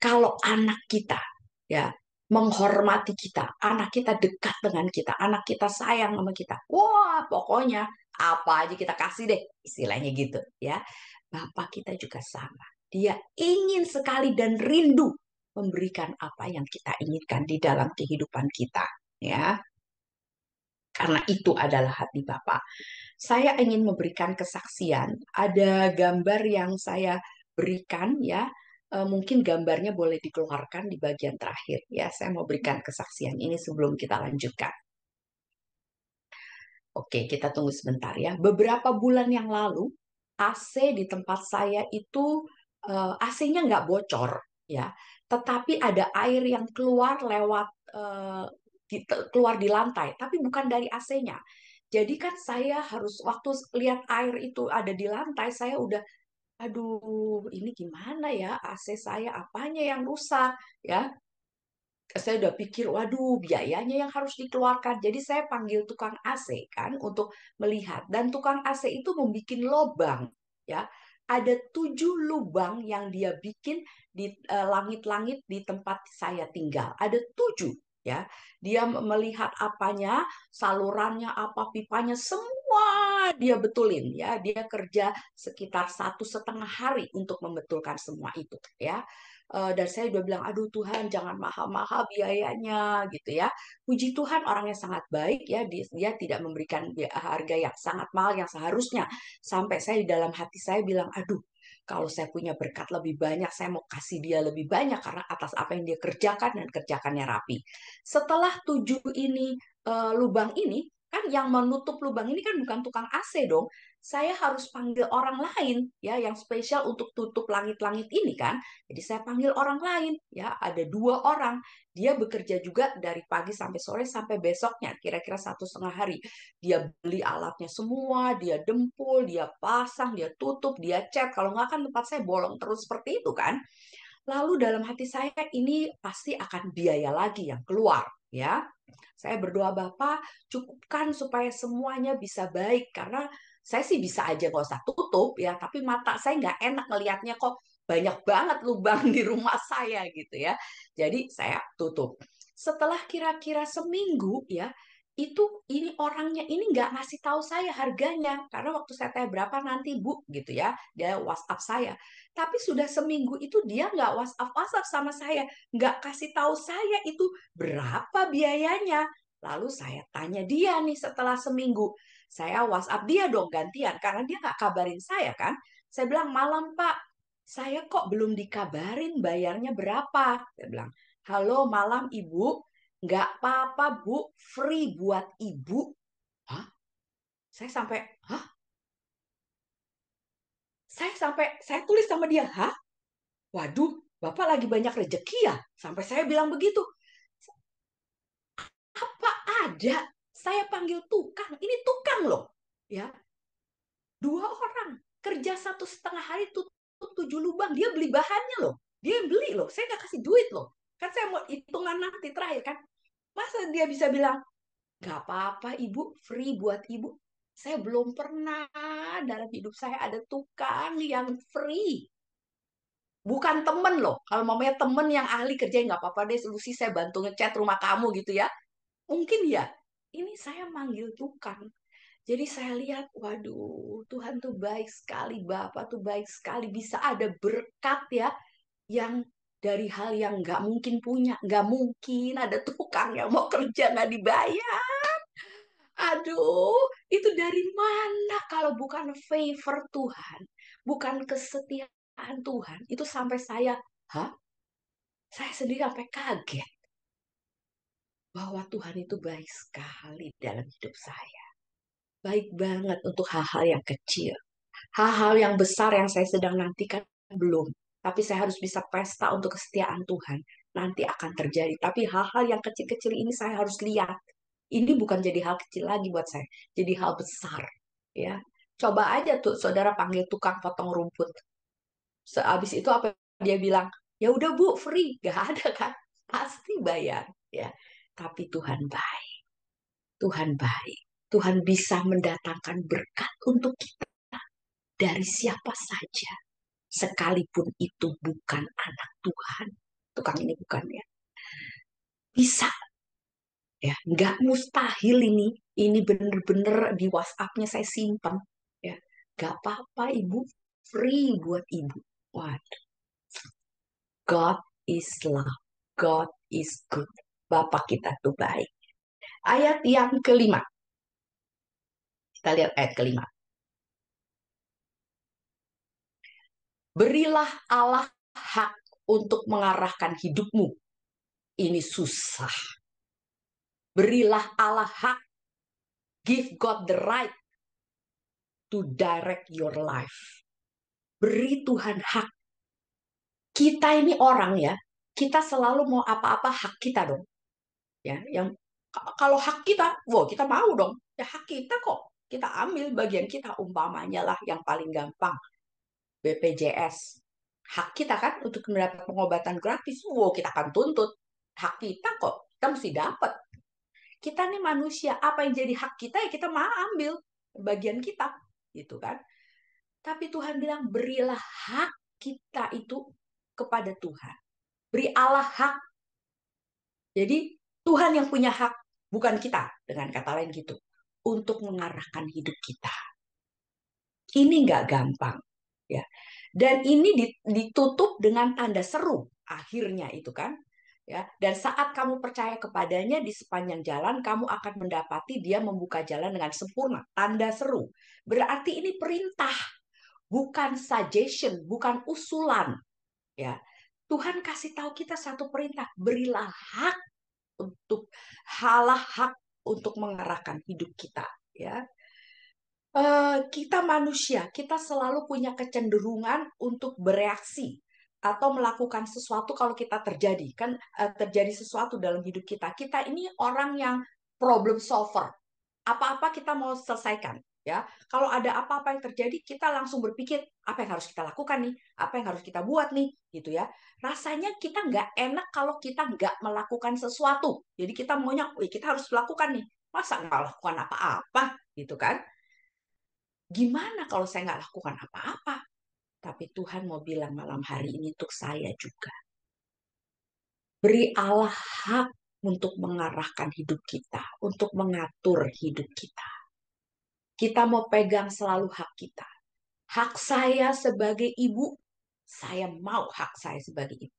kalau anak kita ya menghormati kita anak kita dekat dengan kita anak kita sayang sama kita wah pokoknya apa aja kita kasih deh istilahnya gitu ya Bapak kita juga sama dia ingin sekali dan rindu memberikan apa yang kita inginkan di dalam kehidupan kita, ya. Karena itu adalah hati Bapak. Saya ingin memberikan kesaksian. Ada gambar yang saya berikan ya, e, mungkin gambarnya boleh dikeluarkan di bagian terakhir ya. Saya mau berikan kesaksian ini sebelum kita lanjutkan. Oke, kita tunggu sebentar ya. Beberapa bulan yang lalu AC di tempat saya itu uh, eh, AC-nya nggak bocor ya, tetapi ada air yang keluar lewat uh, di, keluar di lantai, tapi bukan dari AC-nya. Jadi kan saya harus waktu lihat air itu ada di lantai, saya udah aduh ini gimana ya AC saya apanya yang rusak ya saya udah pikir waduh biayanya yang harus dikeluarkan jadi saya panggil tukang AC kan untuk melihat dan tukang AC itu membuat lobang ya ada tujuh lubang yang dia bikin di eh, langit-langit uh, di tempat saya tinggal. Ada tujuh ya. Dia melihat apanya, salurannya apa, pipanya semua dia betulin ya. Dia kerja sekitar satu setengah hari untuk membetulkan semua itu ya uh, dan saya udah bilang aduh Tuhan jangan mahal-mahal biayanya gitu ya puji Tuhan orangnya sangat baik ya dia, dia tidak memberikan harga yang sangat mahal yang seharusnya sampai saya di dalam hati saya bilang aduh kalau saya punya berkat lebih banyak, saya mau kasih dia lebih banyak karena atas apa yang dia kerjakan dan kerjakannya rapi. Setelah tujuh ini e, lubang ini kan yang menutup lubang ini kan bukan tukang AC dong, saya harus panggil orang lain ya yang spesial untuk tutup langit-langit ini kan. Jadi saya panggil orang lain ya, ada dua orang. Dia bekerja juga dari pagi sampai sore sampai besoknya kira-kira satu setengah hari. Dia beli alatnya semua, dia dempul, dia pasang, dia tutup, dia cat. Kalau nggak kan tempat saya bolong terus seperti itu kan. Lalu dalam hati saya ini pasti akan biaya lagi yang keluar ya. Saya berdoa Bapak cukupkan supaya semuanya bisa baik karena saya sih bisa aja nggak usah tutup ya tapi mata saya nggak enak ngelihatnya kok banyak banget lubang di rumah saya gitu ya jadi saya tutup setelah kira-kira seminggu ya itu ini orangnya ini nggak ngasih tahu saya harganya karena waktu saya tanya berapa nanti bu gitu ya dia WhatsApp saya tapi sudah seminggu itu dia nggak WhatsApp WhatsApp sama saya nggak kasih tahu saya itu berapa biayanya Lalu saya tanya dia nih setelah seminggu. Saya WhatsApp dia dong gantian karena dia nggak kabarin saya kan. Saya bilang malam Pak, saya kok belum dikabarin bayarnya berapa. Saya bilang, halo malam Ibu, nggak apa-apa Bu, free buat Ibu. Hah? Saya sampai, hah? Saya sampai, saya tulis sama dia, hah? Waduh, Bapak lagi banyak rejeki ya? Sampai saya bilang begitu apa ada saya panggil tukang ini tukang loh ya dua orang kerja satu setengah hari tutup tujuh lubang dia beli bahannya loh dia yang beli loh saya nggak kasih duit loh kan saya mau hitungan nanti terakhir kan masa dia bisa bilang nggak apa-apa ibu free buat ibu saya belum pernah dalam hidup saya ada tukang yang free bukan temen loh kalau mamanya temen yang ahli kerja nggak apa-apa deh solusi saya bantu ngecat rumah kamu gitu ya mungkin ya ini saya manggil tukang jadi saya lihat, waduh, Tuhan tuh baik sekali, Bapak tuh baik sekali, bisa ada berkat ya yang dari hal yang nggak mungkin punya, nggak mungkin ada tukang yang mau kerja nggak dibayar. Aduh, itu dari mana kalau bukan favor Tuhan, bukan kesetiaan Tuhan, itu sampai saya, hah? Saya sendiri sampai kaget bahwa Tuhan itu baik sekali dalam hidup saya. Baik banget untuk hal-hal yang kecil. Hal-hal yang besar yang saya sedang nantikan belum. Tapi saya harus bisa pesta untuk kesetiaan Tuhan. Nanti akan terjadi. Tapi hal-hal yang kecil-kecil ini saya harus lihat. Ini bukan jadi hal kecil lagi buat saya. Jadi hal besar. ya Coba aja tuh saudara panggil tukang potong rumput. Sehabis itu apa dia bilang? Ya udah bu, free. Gak ada kan? Pasti bayar. ya tapi Tuhan baik. Tuhan baik. Tuhan bisa mendatangkan berkat untuk kita dari siapa saja. Sekalipun itu bukan anak Tuhan. Tukang ini bukan ya. Bisa. Ya, nggak mustahil ini. Ini bener-bener di WhatsApp-nya saya simpan. Ya, nggak apa-apa ibu. Free buat ibu. Waduh. God is love. God is good. Bapa kita tuh baik. Ayat yang kelima. Kita lihat ayat kelima. Berilah Allah hak untuk mengarahkan hidupmu. Ini susah. Berilah Allah hak. Give God the right to direct your life. Beri Tuhan hak. Kita ini orang ya, kita selalu mau apa-apa hak kita dong ya yang kalau hak kita wow kita mau dong ya hak kita kok kita ambil bagian kita umpamanya lah yang paling gampang BPJS hak kita kan untuk mendapat pengobatan gratis wow kita akan tuntut hak kita kok kita mesti dapat kita nih manusia apa yang jadi hak kita ya kita mau ambil bagian kita gitu kan tapi Tuhan bilang berilah hak kita itu kepada Tuhan beri Allah hak jadi Tuhan yang punya hak, bukan kita. Dengan kata lain gitu. Untuk mengarahkan hidup kita. Ini nggak gampang. ya. Dan ini ditutup dengan tanda seru. Akhirnya itu kan. Ya, dan saat kamu percaya kepadanya di sepanjang jalan, kamu akan mendapati dia membuka jalan dengan sempurna. Tanda seru. Berarti ini perintah, bukan suggestion, bukan usulan. Ya, Tuhan kasih tahu kita satu perintah, berilah hak untuk halah hak untuk mengarahkan hidup kita ya uh, kita manusia kita selalu punya kecenderungan untuk bereaksi atau melakukan sesuatu kalau kita terjadi kan uh, terjadi sesuatu dalam hidup kita kita ini orang yang problem solver apa-apa kita mau selesaikan ya kalau ada apa-apa yang terjadi kita langsung berpikir apa yang harus kita lakukan nih apa yang harus kita buat nih gitu ya rasanya kita nggak enak kalau kita nggak melakukan sesuatu jadi kita maunya Wih, kita harus lakukan nih masa nggak lakukan apa-apa gitu kan gimana kalau saya nggak lakukan apa-apa tapi Tuhan mau bilang malam hari ini untuk saya juga beri Allah hak untuk mengarahkan hidup kita untuk mengatur hidup kita kita mau pegang selalu hak kita. Hak saya sebagai ibu, saya mau hak saya sebagai ibu.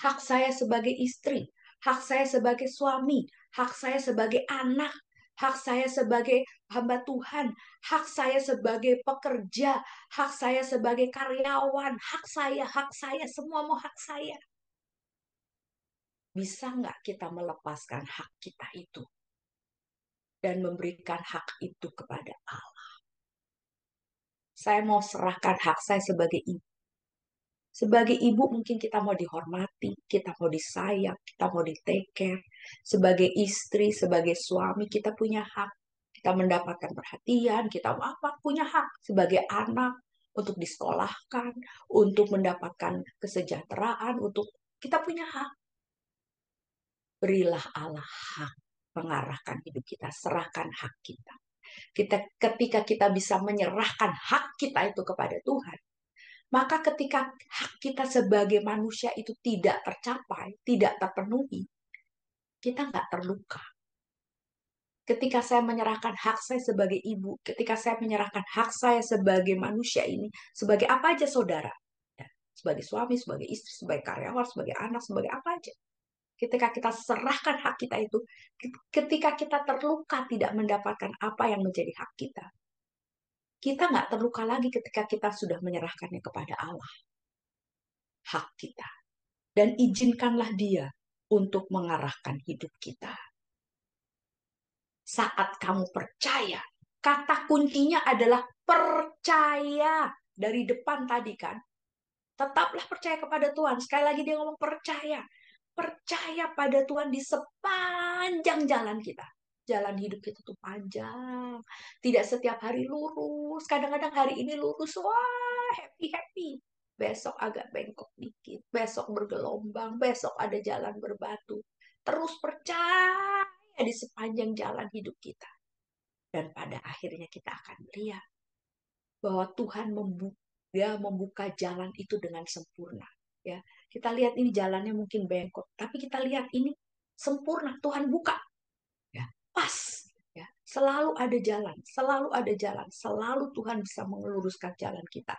Hak saya sebagai istri, hak saya sebagai suami, hak saya sebagai anak, hak saya sebagai hamba Tuhan, hak saya sebagai pekerja, hak saya sebagai karyawan, hak saya, hak saya, semua mau hak saya. Bisa nggak kita melepaskan hak kita itu dan memberikan hak itu kepada Allah. Saya mau serahkan hak saya sebagai ibu. Sebagai ibu mungkin kita mau dihormati, kita mau disayang, kita mau di take care. Sebagai istri, sebagai suami kita punya hak. Kita mendapatkan perhatian, kita apa punya hak. Sebagai anak untuk disekolahkan, untuk mendapatkan kesejahteraan, untuk kita punya hak. Berilah Allah hak mengarahkan hidup kita, serahkan hak kita. Kita ketika kita bisa menyerahkan hak kita itu kepada Tuhan, maka ketika hak kita sebagai manusia itu tidak tercapai, tidak terpenuhi, kita nggak terluka. Ketika saya menyerahkan hak saya sebagai ibu, ketika saya menyerahkan hak saya sebagai manusia ini, sebagai apa aja saudara, ya, sebagai suami, sebagai istri, sebagai karyawan, sebagai anak, sebagai apa aja, ketika kita serahkan hak kita itu, ketika kita terluka tidak mendapatkan apa yang menjadi hak kita, kita nggak terluka lagi ketika kita sudah menyerahkannya kepada Allah. Hak kita. Dan izinkanlah dia untuk mengarahkan hidup kita. Saat kamu percaya, kata kuncinya adalah percaya. Dari depan tadi kan, tetaplah percaya kepada Tuhan. Sekali lagi dia ngomong percaya percaya pada Tuhan di sepanjang jalan kita. Jalan hidup kita tuh panjang, tidak setiap hari lurus. Kadang-kadang hari ini lurus, wah happy happy. Besok agak bengkok dikit, besok bergelombang, besok ada jalan berbatu. Terus percaya di sepanjang jalan hidup kita. Dan pada akhirnya kita akan melihat bahwa Tuhan membuka, membuka jalan itu dengan sempurna. Ya, kita lihat ini jalannya mungkin bengkok, tapi kita lihat ini sempurna, Tuhan buka. Ya, pas. Ya, selalu ada jalan, selalu ada jalan, selalu Tuhan bisa mengeluruskan jalan kita.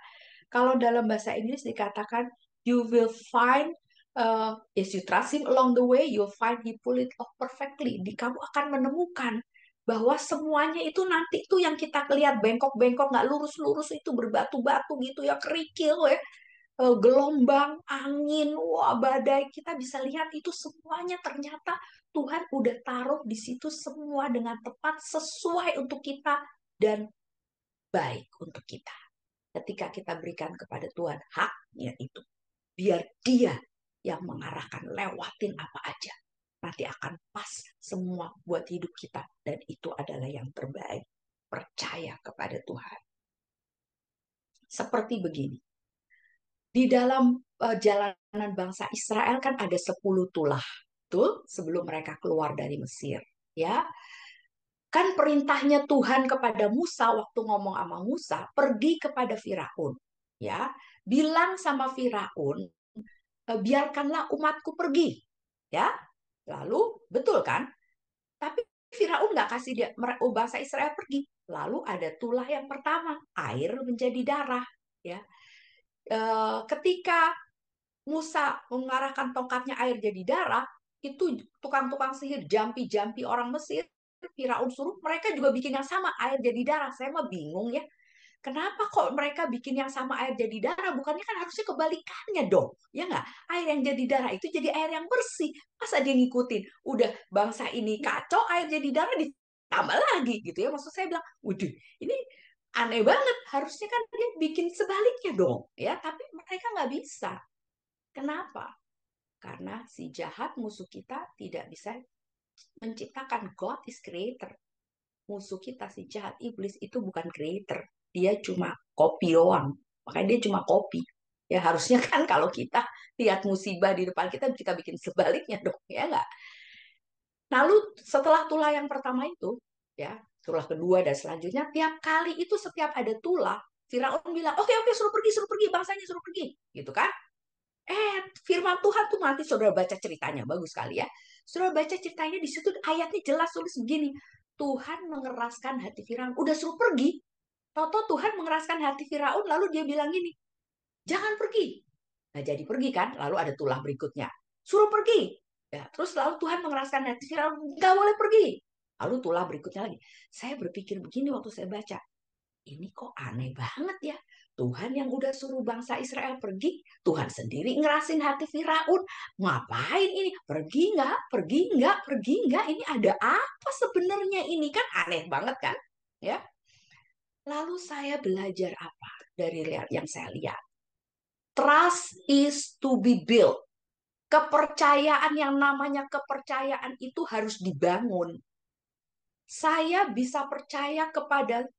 Kalau dalam bahasa Inggris dikatakan you will find uh, yes you trust him along the way, you'll find he pull it off perfectly. Di kamu akan menemukan bahwa semuanya itu nanti tuh yang kita lihat bengkok-bengkok nggak lurus-lurus itu berbatu-batu gitu ya kerikil ya Eh, gelombang, angin, wah badai, kita bisa lihat itu semuanya ternyata Tuhan udah taruh di situ semua dengan tepat sesuai untuk kita dan baik untuk kita. Ketika kita berikan kepada Tuhan haknya itu, biar Dia yang mengarahkan lewatin apa aja. Nanti akan pas semua buat hidup kita dan itu adalah yang terbaik. Percaya kepada Tuhan. Seperti begini, di dalam uh, jalanan bangsa Israel kan ada 10 tulah, tuh sebelum mereka keluar dari Mesir, ya. Kan perintahnya Tuhan kepada Musa waktu ngomong sama Musa, pergi kepada Firaun, ya. Bilang sama Firaun, eh, biarkanlah umatku pergi, ya. Lalu betul kan? Tapi Firaun nggak kasih dia oh, bangsa Israel pergi. Lalu ada tulah yang pertama, air menjadi darah, ya. Eh, ketika Musa mengarahkan tongkatnya air jadi darah, itu tukang-tukang sihir jampi-jampi orang Mesir, Firaun suruh, mereka juga bikin yang sama air jadi darah. Saya mah bingung ya. Kenapa kok mereka bikin yang sama air jadi darah? Bukannya kan harusnya kebalikannya dong. Ya nggak? Air yang jadi darah itu jadi air yang bersih. Masa dia ngikutin? Udah bangsa ini kacau, air jadi darah ditambah lagi gitu ya. Maksud saya bilang, waduh ini aneh banget harusnya kan dia bikin sebaliknya dong ya tapi mereka nggak bisa kenapa karena si jahat musuh kita tidak bisa menciptakan God is creator musuh kita si jahat iblis itu bukan creator dia cuma kopi doang makanya dia cuma kopi ya harusnya kan kalau kita lihat musibah di depan kita kita bikin sebaliknya dong ya nggak lalu nah, setelah tulah yang pertama itu ya tulah kedua dan selanjutnya tiap kali itu setiap ada tulah Firaun bilang oke okay, oke okay, suruh pergi suruh pergi bangsanya suruh pergi gitu kan eh firman Tuhan tuh mati saudara baca ceritanya bagus sekali ya saudara baca ceritanya di situ ayatnya jelas tulis begini Tuhan mengeraskan hati Firaun udah suruh pergi Toto Tuhan mengeraskan hati Firaun lalu dia bilang gini jangan pergi nah jadi pergi kan lalu ada tulah berikutnya suruh pergi ya terus lalu Tuhan mengeraskan hati Firaun nggak boleh pergi Lalu tulah berikutnya lagi. Saya berpikir begini waktu saya baca. Ini kok aneh banget ya. Tuhan yang udah suruh bangsa Israel pergi, Tuhan sendiri ngerasin hati Firaun. Ngapain ini? Pergi nggak? Pergi nggak? Pergi nggak? Ini ada apa sebenarnya ini kan aneh banget kan? Ya. Lalu saya belajar apa dari yang saya lihat? Trust is to be built. Kepercayaan yang namanya kepercayaan itu harus dibangun saya bisa percaya kepada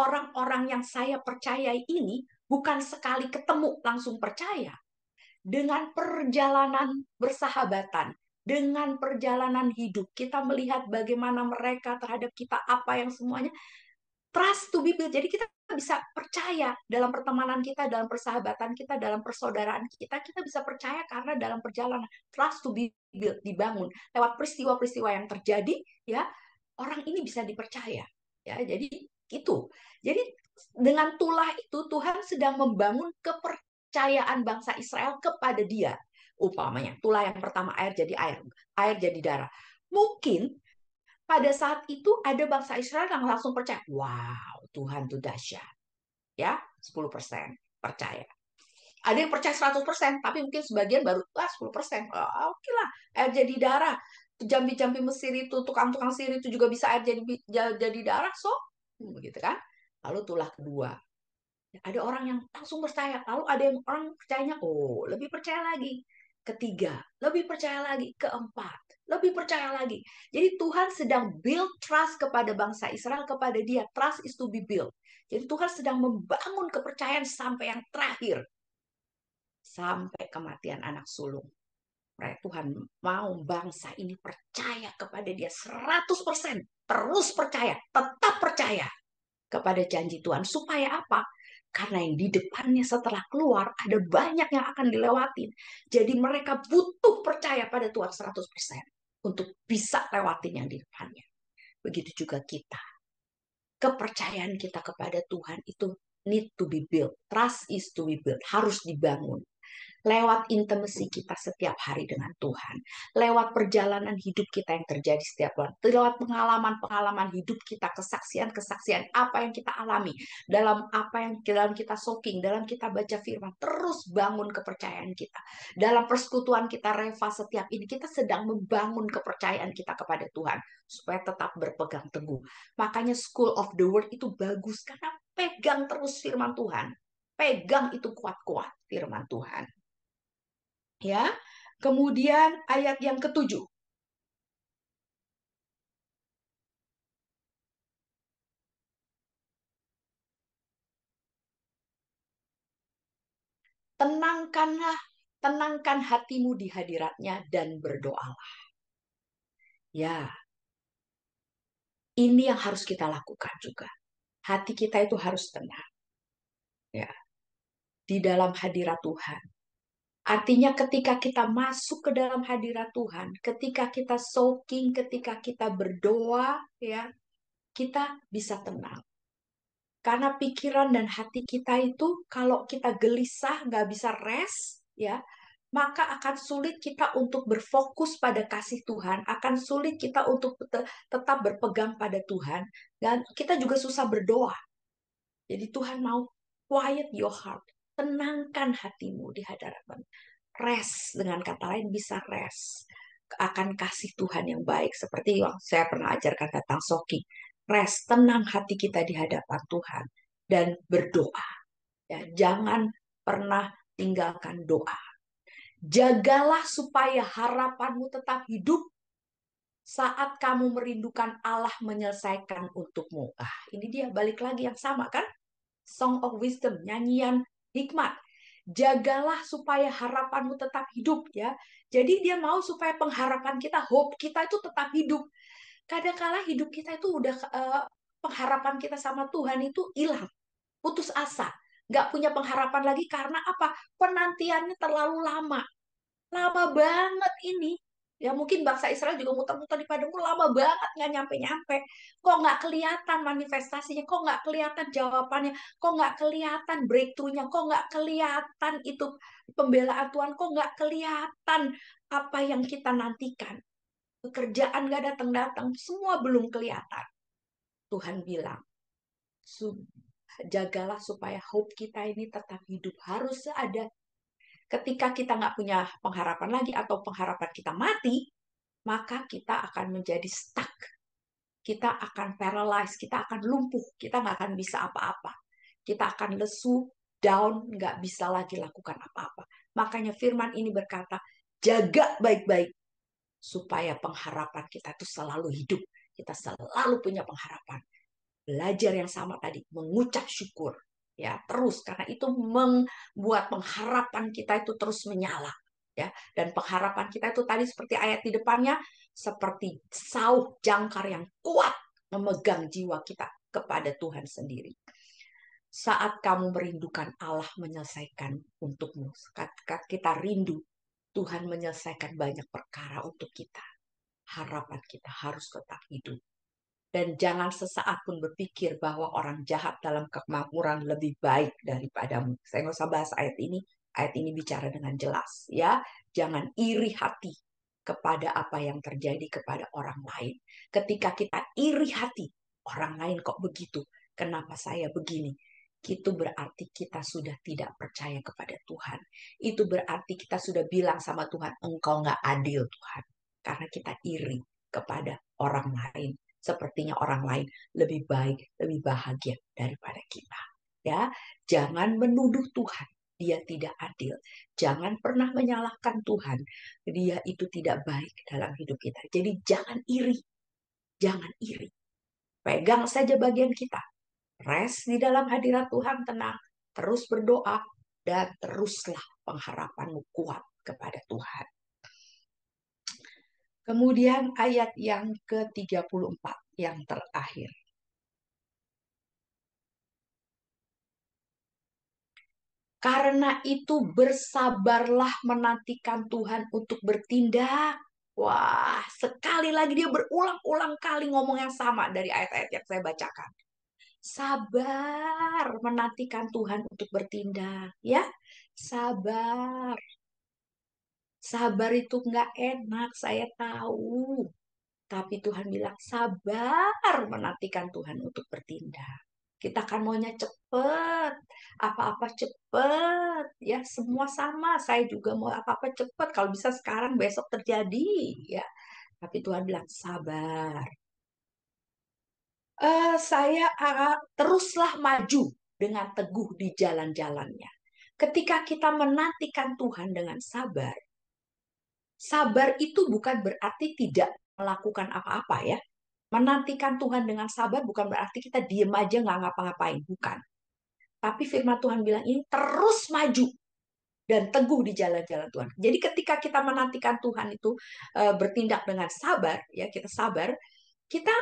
orang-orang yang saya percayai ini bukan sekali ketemu langsung percaya. Dengan perjalanan bersahabatan, dengan perjalanan hidup, kita melihat bagaimana mereka terhadap kita, apa yang semuanya trust to be built. Jadi kita bisa percaya dalam pertemanan kita, dalam persahabatan kita, dalam persaudaraan kita, kita bisa percaya karena dalam perjalanan trust to be built dibangun lewat peristiwa-peristiwa yang terjadi ya orang ini bisa dipercaya. Ya, jadi itu. Jadi dengan tulah itu Tuhan sedang membangun kepercayaan bangsa Israel kepada Dia. Upamanya tulah yang pertama air jadi air, air jadi darah. Mungkin pada saat itu ada bangsa Israel yang langsung percaya, wow Tuhan tuh dahsyat. Ya, 10% percaya. Ada yang percaya 100%, tapi mungkin sebagian baru, ah 10%, oh, oke okay lah, air jadi darah jambi-jambi Mesir itu, tukang-tukang sihir itu juga bisa air jadi jadi darah, so begitu hmm, kan? Lalu tulah kedua. Ada orang yang langsung percaya, lalu ada yang orang percayanya, oh lebih percaya lagi. Ketiga, lebih percaya lagi. Keempat, lebih percaya lagi. Jadi Tuhan sedang build trust kepada bangsa Israel, kepada dia. Trust is to be built. Jadi Tuhan sedang membangun kepercayaan sampai yang terakhir. Sampai kematian anak sulung Nah, Tuhan mau bangsa ini percaya kepada dia 100%. Terus percaya, tetap percaya kepada janji Tuhan. Supaya apa? Karena yang di depannya setelah keluar ada banyak yang akan dilewatin. Jadi mereka butuh percaya pada Tuhan 100% untuk bisa lewatin yang di depannya. Begitu juga kita. Kepercayaan kita kepada Tuhan itu need to be built. Trust is to be built. Harus dibangun lewat intimasi kita setiap hari dengan Tuhan, lewat perjalanan hidup kita yang terjadi setiap bulan, lewat pengalaman-pengalaman hidup kita, kesaksian-kesaksian apa yang kita alami, dalam apa yang dalam kita soaking, dalam kita baca firman, terus bangun kepercayaan kita. Dalam persekutuan kita Reva setiap ini kita sedang membangun kepercayaan kita kepada Tuhan supaya tetap berpegang teguh. Makanya School of the Word itu bagus karena pegang terus firman Tuhan. Pegang itu kuat-kuat firman Tuhan. Ya. Kemudian ayat yang ketujuh. Tenangkanlah, tenangkan hatimu di hadiratnya dan berdoalah. Ya, ini yang harus kita lakukan juga. Hati kita itu harus tenang. Ya. Di dalam hadirat Tuhan Artinya ketika kita masuk ke dalam hadirat Tuhan, ketika kita soaking, ketika kita berdoa, ya, kita bisa tenang. Karena pikiran dan hati kita itu kalau kita gelisah, nggak bisa rest, ya, maka akan sulit kita untuk berfokus pada kasih Tuhan, akan sulit kita untuk tetap berpegang pada Tuhan, dan kita juga susah berdoa. Jadi Tuhan mau quiet your heart, tenangkan hatimu di hadapan rest dengan kata lain bisa rest akan kasih Tuhan yang baik seperti yang saya pernah ajarkan tentang soki rest tenang hati kita di hadapan Tuhan dan berdoa ya jangan pernah tinggalkan doa jagalah supaya harapanmu tetap hidup saat kamu merindukan Allah menyelesaikan untukmu. Ah, ini dia balik lagi yang sama kan? Song of Wisdom, nyanyian hikmat. Jagalah supaya harapanmu tetap hidup ya. Jadi dia mau supaya pengharapan kita, hope kita itu tetap hidup. Kadangkala hidup kita itu udah uh, pengharapan kita sama Tuhan itu hilang, putus asa, nggak punya pengharapan lagi karena apa? Penantiannya terlalu lama, lama banget ini ya mungkin bangsa Israel juga muter-muter di padang lama banget nggak nyampe-nyampe kok nggak kelihatan manifestasinya kok nggak kelihatan jawabannya kok nggak kelihatan breakthroughnya kok nggak kelihatan itu pembelaan Tuhan kok nggak kelihatan apa yang kita nantikan pekerjaan nggak datang-datang semua belum kelihatan Tuhan bilang jagalah supaya hope kita ini tetap hidup harus ada Ketika kita nggak punya pengharapan lagi atau pengharapan kita mati, maka kita akan menjadi stuck. Kita akan paralyzed, kita akan lumpuh, kita nggak akan bisa apa-apa. Kita akan lesu, down, nggak bisa lagi lakukan apa-apa. Makanya firman ini berkata, jaga baik-baik supaya pengharapan kita itu selalu hidup. Kita selalu punya pengharapan. Belajar yang sama tadi, mengucap syukur ya terus karena itu membuat pengharapan kita itu terus menyala ya dan pengharapan kita itu tadi seperti ayat di depannya seperti sauh jangkar yang kuat memegang jiwa kita kepada Tuhan sendiri saat kamu merindukan Allah menyelesaikan untukmu kita rindu Tuhan menyelesaikan banyak perkara untuk kita harapan kita harus tetap hidup dan jangan sesaat pun berpikir bahwa orang jahat dalam kemakmuran lebih baik daripadamu. Saya nggak usah bahas ayat ini, ayat ini bicara dengan jelas ya. Jangan iri hati kepada apa yang terjadi kepada orang lain. Ketika kita iri hati, orang lain kok begitu, kenapa saya begini? itu berarti kita sudah tidak percaya kepada Tuhan. Itu berarti kita sudah bilang sama Tuhan, engkau nggak adil Tuhan. Karena kita iri kepada orang lain sepertinya orang lain lebih baik, lebih bahagia daripada kita. Ya, jangan menuduh Tuhan dia tidak adil. Jangan pernah menyalahkan Tuhan. Dia itu tidak baik dalam hidup kita. Jadi jangan iri. Jangan iri. Pegang saja bagian kita. Rest di dalam hadirat Tuhan tenang. Terus berdoa dan teruslah pengharapanmu kuat kepada Tuhan. Kemudian ayat yang ke-34 yang terakhir. Karena itu bersabarlah menantikan Tuhan untuk bertindak. Wah, sekali lagi dia berulang-ulang kali ngomong yang sama dari ayat-ayat yang saya bacakan. Sabar menantikan Tuhan untuk bertindak, ya. Sabar. Sabar itu nggak enak, saya tahu. Tapi Tuhan bilang sabar menantikan Tuhan untuk bertindak. Kita kan maunya cepat, apa-apa cepat, ya semua sama. Saya juga mau apa-apa cepat, kalau bisa sekarang besok terjadi, ya. Tapi Tuhan bilang sabar. Uh, saya akan ah, ah, teruslah maju dengan teguh di jalan-jalannya. Ketika kita menantikan Tuhan dengan sabar, sabar itu bukan berarti tidak melakukan apa-apa ya. Menantikan Tuhan dengan sabar bukan berarti kita diem aja nggak ngapa-ngapain, bukan. Tapi firman Tuhan bilang ini terus maju dan teguh di jalan-jalan Tuhan. Jadi ketika kita menantikan Tuhan itu e, bertindak dengan sabar, ya kita sabar, kita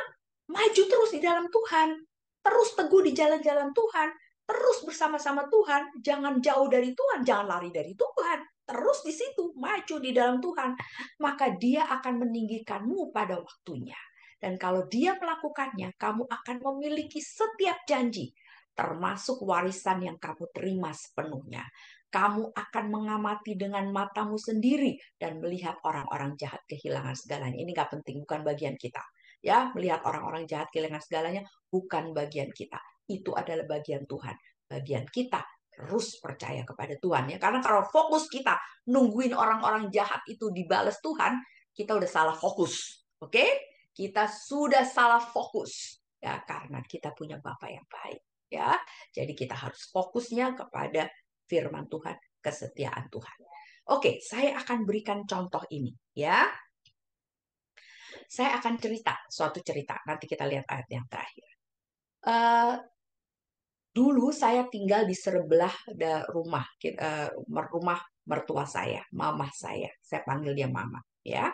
maju terus di dalam Tuhan, terus teguh di jalan-jalan Tuhan, terus bersama-sama Tuhan, jangan jauh dari Tuhan, jangan lari dari Tuhan terus di situ maju di dalam Tuhan, maka Dia akan meninggikanmu pada waktunya. Dan kalau Dia melakukannya, kamu akan memiliki setiap janji, termasuk warisan yang kamu terima sepenuhnya. Kamu akan mengamati dengan matamu sendiri dan melihat orang-orang jahat kehilangan segalanya. Ini gak penting, bukan bagian kita. Ya, melihat orang-orang jahat kehilangan segalanya bukan bagian kita. Itu adalah bagian Tuhan. Bagian kita terus percaya kepada Tuhan ya. Karena kalau fokus kita nungguin orang-orang jahat itu dibales Tuhan, kita udah salah fokus. Oke? Okay? Kita sudah salah fokus ya karena kita punya Bapa yang baik ya. Jadi kita harus fokusnya kepada firman Tuhan, kesetiaan Tuhan. Oke, okay, saya akan berikan contoh ini ya. Saya akan cerita suatu cerita. Nanti kita lihat ayat yang terakhir. Uh, dulu saya tinggal di sebelah rumah eh, rumah mertua saya, mama saya. Saya panggil dia mama, ya.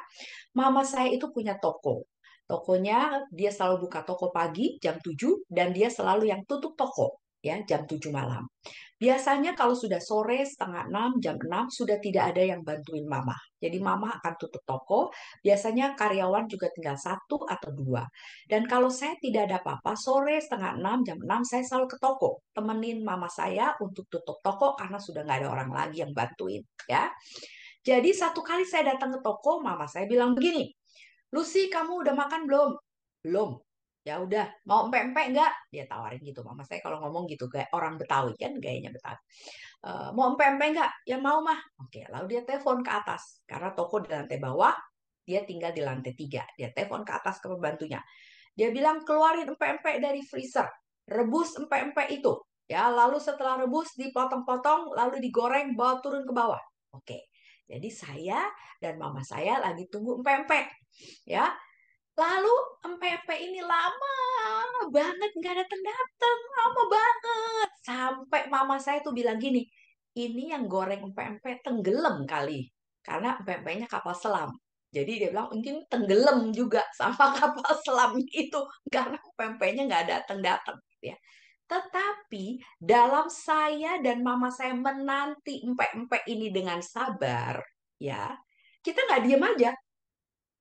Mama saya itu punya toko. Tokonya dia selalu buka toko pagi jam 7 dan dia selalu yang tutup toko ya jam 7 malam. Biasanya kalau sudah sore setengah 6, jam 6 sudah tidak ada yang bantuin mama. Jadi mama akan tutup toko, biasanya karyawan juga tinggal satu atau dua. Dan kalau saya tidak ada apa-apa, sore setengah 6, jam 6 saya selalu ke toko, temenin mama saya untuk tutup toko karena sudah nggak ada orang lagi yang bantuin ya. Jadi satu kali saya datang ke toko, mama saya bilang begini, Lucy kamu udah makan belum? Belum ya udah mau empek-empek nggak dia ya tawarin gitu mama saya kalau ngomong gitu kayak orang Betawi kan gayanya Betawi e, mau empek-empek nggak ya mau mah oke lalu dia telepon ke atas karena toko di lantai bawah dia tinggal di lantai tiga dia telepon ke atas ke pembantunya dia bilang keluarin empek-empek dari freezer rebus empek-empek itu ya lalu setelah rebus dipotong-potong lalu digoreng bawa turun ke bawah oke jadi saya dan mama saya lagi tunggu empek-empek ya Lalu MPP ini lama banget nggak datang-datang, lama banget. Sampai mama saya tuh bilang gini, ini yang goreng MPP tenggelam kali. Karena MPP-nya kapal selam. Jadi dia bilang mungkin tenggelam juga sama kapal selam itu karena MPP-nya nggak dateng datang ya. Tetapi dalam saya dan mama saya menanti empek ini dengan sabar, ya, kita nggak diem aja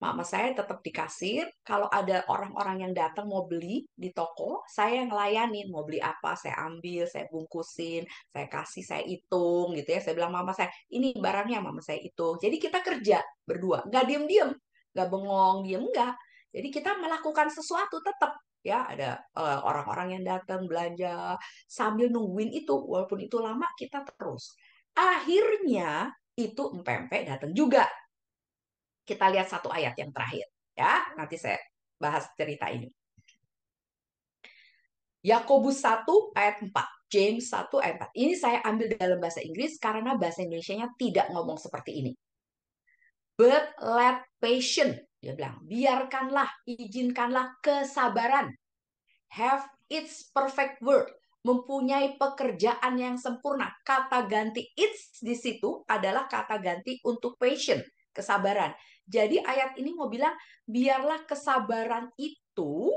mama saya tetap di kasir. Kalau ada orang-orang yang datang mau beli di toko, saya yang ngelayanin mau beli apa, saya ambil, saya bungkusin, saya kasih, saya hitung gitu ya. Saya bilang mama saya, ini barangnya mama saya hitung. Jadi kita kerja berdua, nggak diem-diem, nggak bengong, diem nggak. Jadi kita melakukan sesuatu tetap ya ada orang eh, orang-orang yang datang belanja sambil nungguin itu walaupun itu lama kita terus akhirnya itu empempe datang juga kita lihat satu ayat yang terakhir ya. Nanti saya bahas cerita ini. Yakobus 1 ayat 4, James 1 ayat 4. Ini saya ambil dalam bahasa Inggris karena bahasa Indonesia nya tidak ngomong seperti ini. But let patient dia bilang, biarkanlah, izinkanlah kesabaran. Have its perfect work, mempunyai pekerjaan yang sempurna. Kata ganti its di situ adalah kata ganti untuk patient, kesabaran. Jadi ayat ini mau bilang biarlah kesabaran itu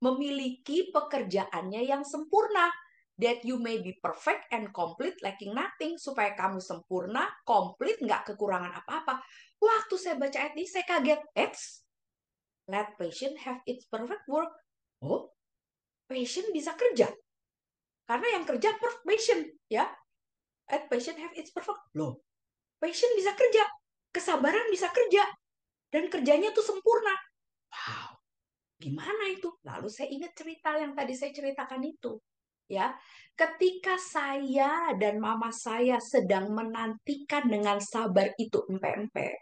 memiliki pekerjaannya yang sempurna that you may be perfect and complete lacking nothing supaya kamu sempurna, komplit, nggak kekurangan apa-apa. Waktu saya baca ayat ini saya kaget, eits, let patient have its perfect work. Oh, patient bisa kerja. Karena yang kerja perfect patient ya. Let patient have its perfect. Loh, patient bisa kerja kesabaran bisa kerja dan kerjanya tuh sempurna. Wow, gimana itu? Lalu saya ingat cerita yang tadi saya ceritakan itu. Ya, ketika saya dan mama saya sedang menantikan dengan sabar itu empe-empe,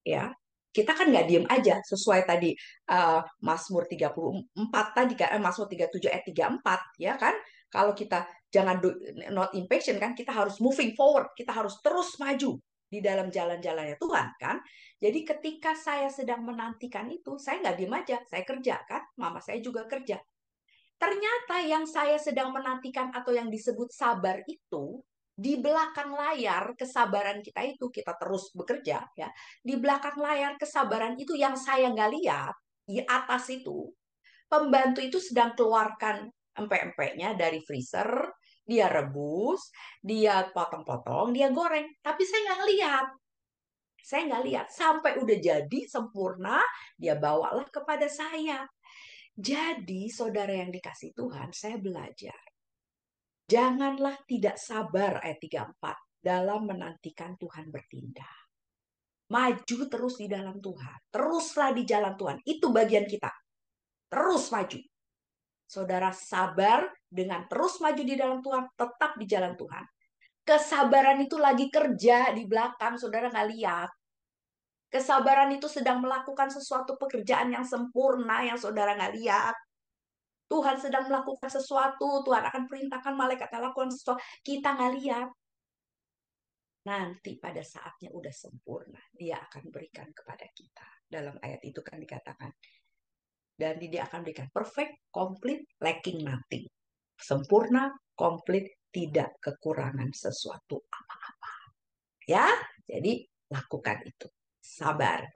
ya, kita kan nggak diem aja sesuai tadi uh, Mazmur 34 tadi kan eh, Mazmur 37 ayat 34 ya kan kalau kita jangan do, not impatient kan kita harus moving forward kita harus terus maju di dalam jalan-jalannya Tuhan kan. Jadi ketika saya sedang menantikan itu, saya nggak diem aja, saya kerja kan, mama saya juga kerja. Ternyata yang saya sedang menantikan atau yang disebut sabar itu di belakang layar kesabaran kita itu kita terus bekerja ya di belakang layar kesabaran itu yang saya nggak lihat di atas itu pembantu itu sedang keluarkan empek-empeknya dari freezer dia rebus, dia potong-potong, dia goreng. Tapi saya nggak lihat. Saya nggak lihat. Sampai udah jadi sempurna, dia bawalah kepada saya. Jadi saudara yang dikasih Tuhan, saya belajar. Janganlah tidak sabar ayat 34 dalam menantikan Tuhan bertindak. Maju terus di dalam Tuhan. Teruslah di jalan Tuhan. Itu bagian kita. Terus maju. Saudara sabar dengan terus maju di dalam Tuhan, tetap di jalan Tuhan. Kesabaran itu lagi kerja di belakang, saudara nggak lihat. Kesabaran itu sedang melakukan sesuatu pekerjaan yang sempurna yang saudara nggak lihat. Tuhan sedang melakukan sesuatu, Tuhan akan perintahkan malaikat lakukan sesuatu, kita nggak lihat. Nanti pada saatnya udah sempurna, dia akan berikan kepada kita. Dalam ayat itu kan dikatakan, dan tidak akan berikan perfect, complete, lacking nothing. Sempurna, complete, tidak kekurangan sesuatu apa-apa. Ya, jadi lakukan itu. Sabar.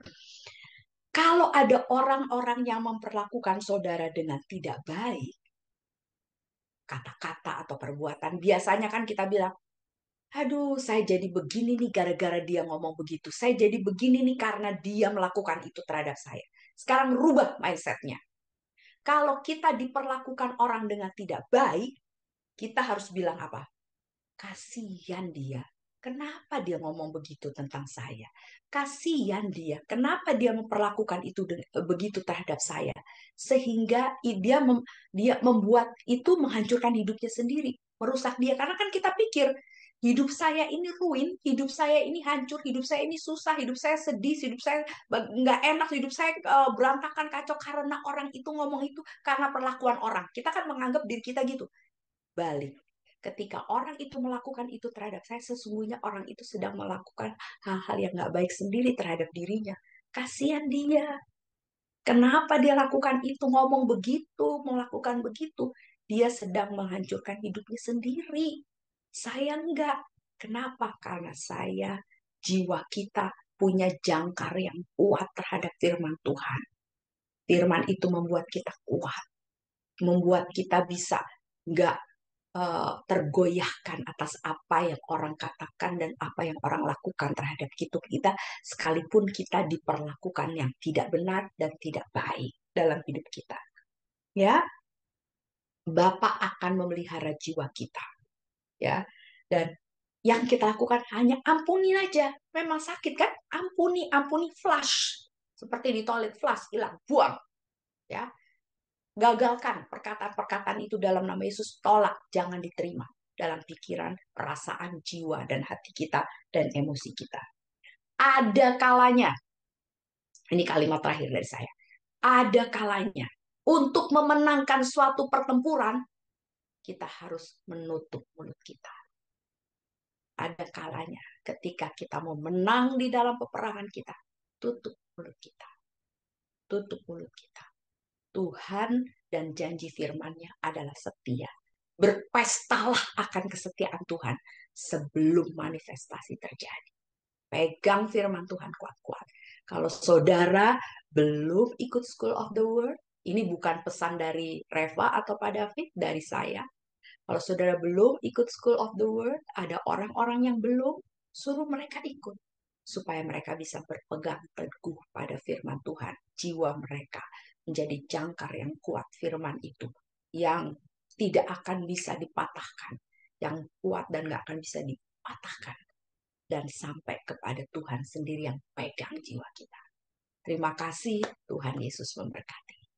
Kalau ada orang-orang yang memperlakukan saudara dengan tidak baik, kata-kata atau perbuatan, biasanya kan kita bilang, aduh saya jadi begini nih gara-gara dia ngomong begitu, saya jadi begini nih karena dia melakukan itu terhadap saya. Sekarang rubah mindsetnya. Kalau kita diperlakukan orang dengan tidak baik, kita harus bilang apa? Kasihan dia. Kenapa dia ngomong begitu tentang saya? Kasihan dia. Kenapa dia memperlakukan itu eh, begitu terhadap saya? Sehingga dia mem dia membuat itu menghancurkan hidupnya sendiri, merusak dia. Karena kan kita pikir hidup saya ini ruin, hidup saya ini hancur, hidup saya ini susah, hidup saya sedih, hidup saya nggak enak, hidup saya eh, berantakan kacau karena orang itu ngomong itu karena perlakuan orang. Kita kan menganggap diri kita gitu. Balik. Ketika orang itu melakukan itu terhadap saya, sesungguhnya orang itu sedang melakukan hal-hal yang nggak baik sendiri terhadap dirinya. Kasihan dia. Kenapa dia lakukan itu, ngomong begitu, melakukan begitu? Dia sedang menghancurkan hidupnya sendiri saya enggak. Kenapa? Karena saya, jiwa kita punya jangkar yang kuat terhadap firman Tuhan. Firman itu membuat kita kuat. Membuat kita bisa enggak eh, tergoyahkan atas apa yang orang katakan dan apa yang orang lakukan terhadap kita kita sekalipun kita diperlakukan yang tidak benar dan tidak baik dalam hidup kita. Ya, Bapak akan memelihara jiwa kita ya dan yang kita lakukan hanya ampuni aja memang sakit kan ampuni ampuni flush seperti di toilet flush hilang buang ya gagalkan perkataan-perkataan itu dalam nama Yesus tolak jangan diterima dalam pikiran perasaan jiwa dan hati kita dan emosi kita ada kalanya ini kalimat terakhir dari saya ada kalanya untuk memenangkan suatu pertempuran kita harus menutup mulut kita. Ada kalanya ketika kita mau menang di dalam peperangan kita, tutup mulut kita. Tutup mulut kita. Tuhan dan janji firman-Nya adalah setia. Berpestalah akan kesetiaan Tuhan sebelum manifestasi terjadi. Pegang firman Tuhan kuat-kuat. Kalau saudara belum ikut School of the Word, ini bukan pesan dari Reva atau Pak David, dari saya. Kalau saudara belum ikut School of the Word, ada orang-orang yang belum, suruh mereka ikut. Supaya mereka bisa berpegang teguh pada firman Tuhan. Jiwa mereka menjadi jangkar yang kuat firman itu. Yang tidak akan bisa dipatahkan. Yang kuat dan gak akan bisa dipatahkan. Dan sampai kepada Tuhan sendiri yang pegang jiwa kita. Terima kasih, Tuhan Yesus memberkati.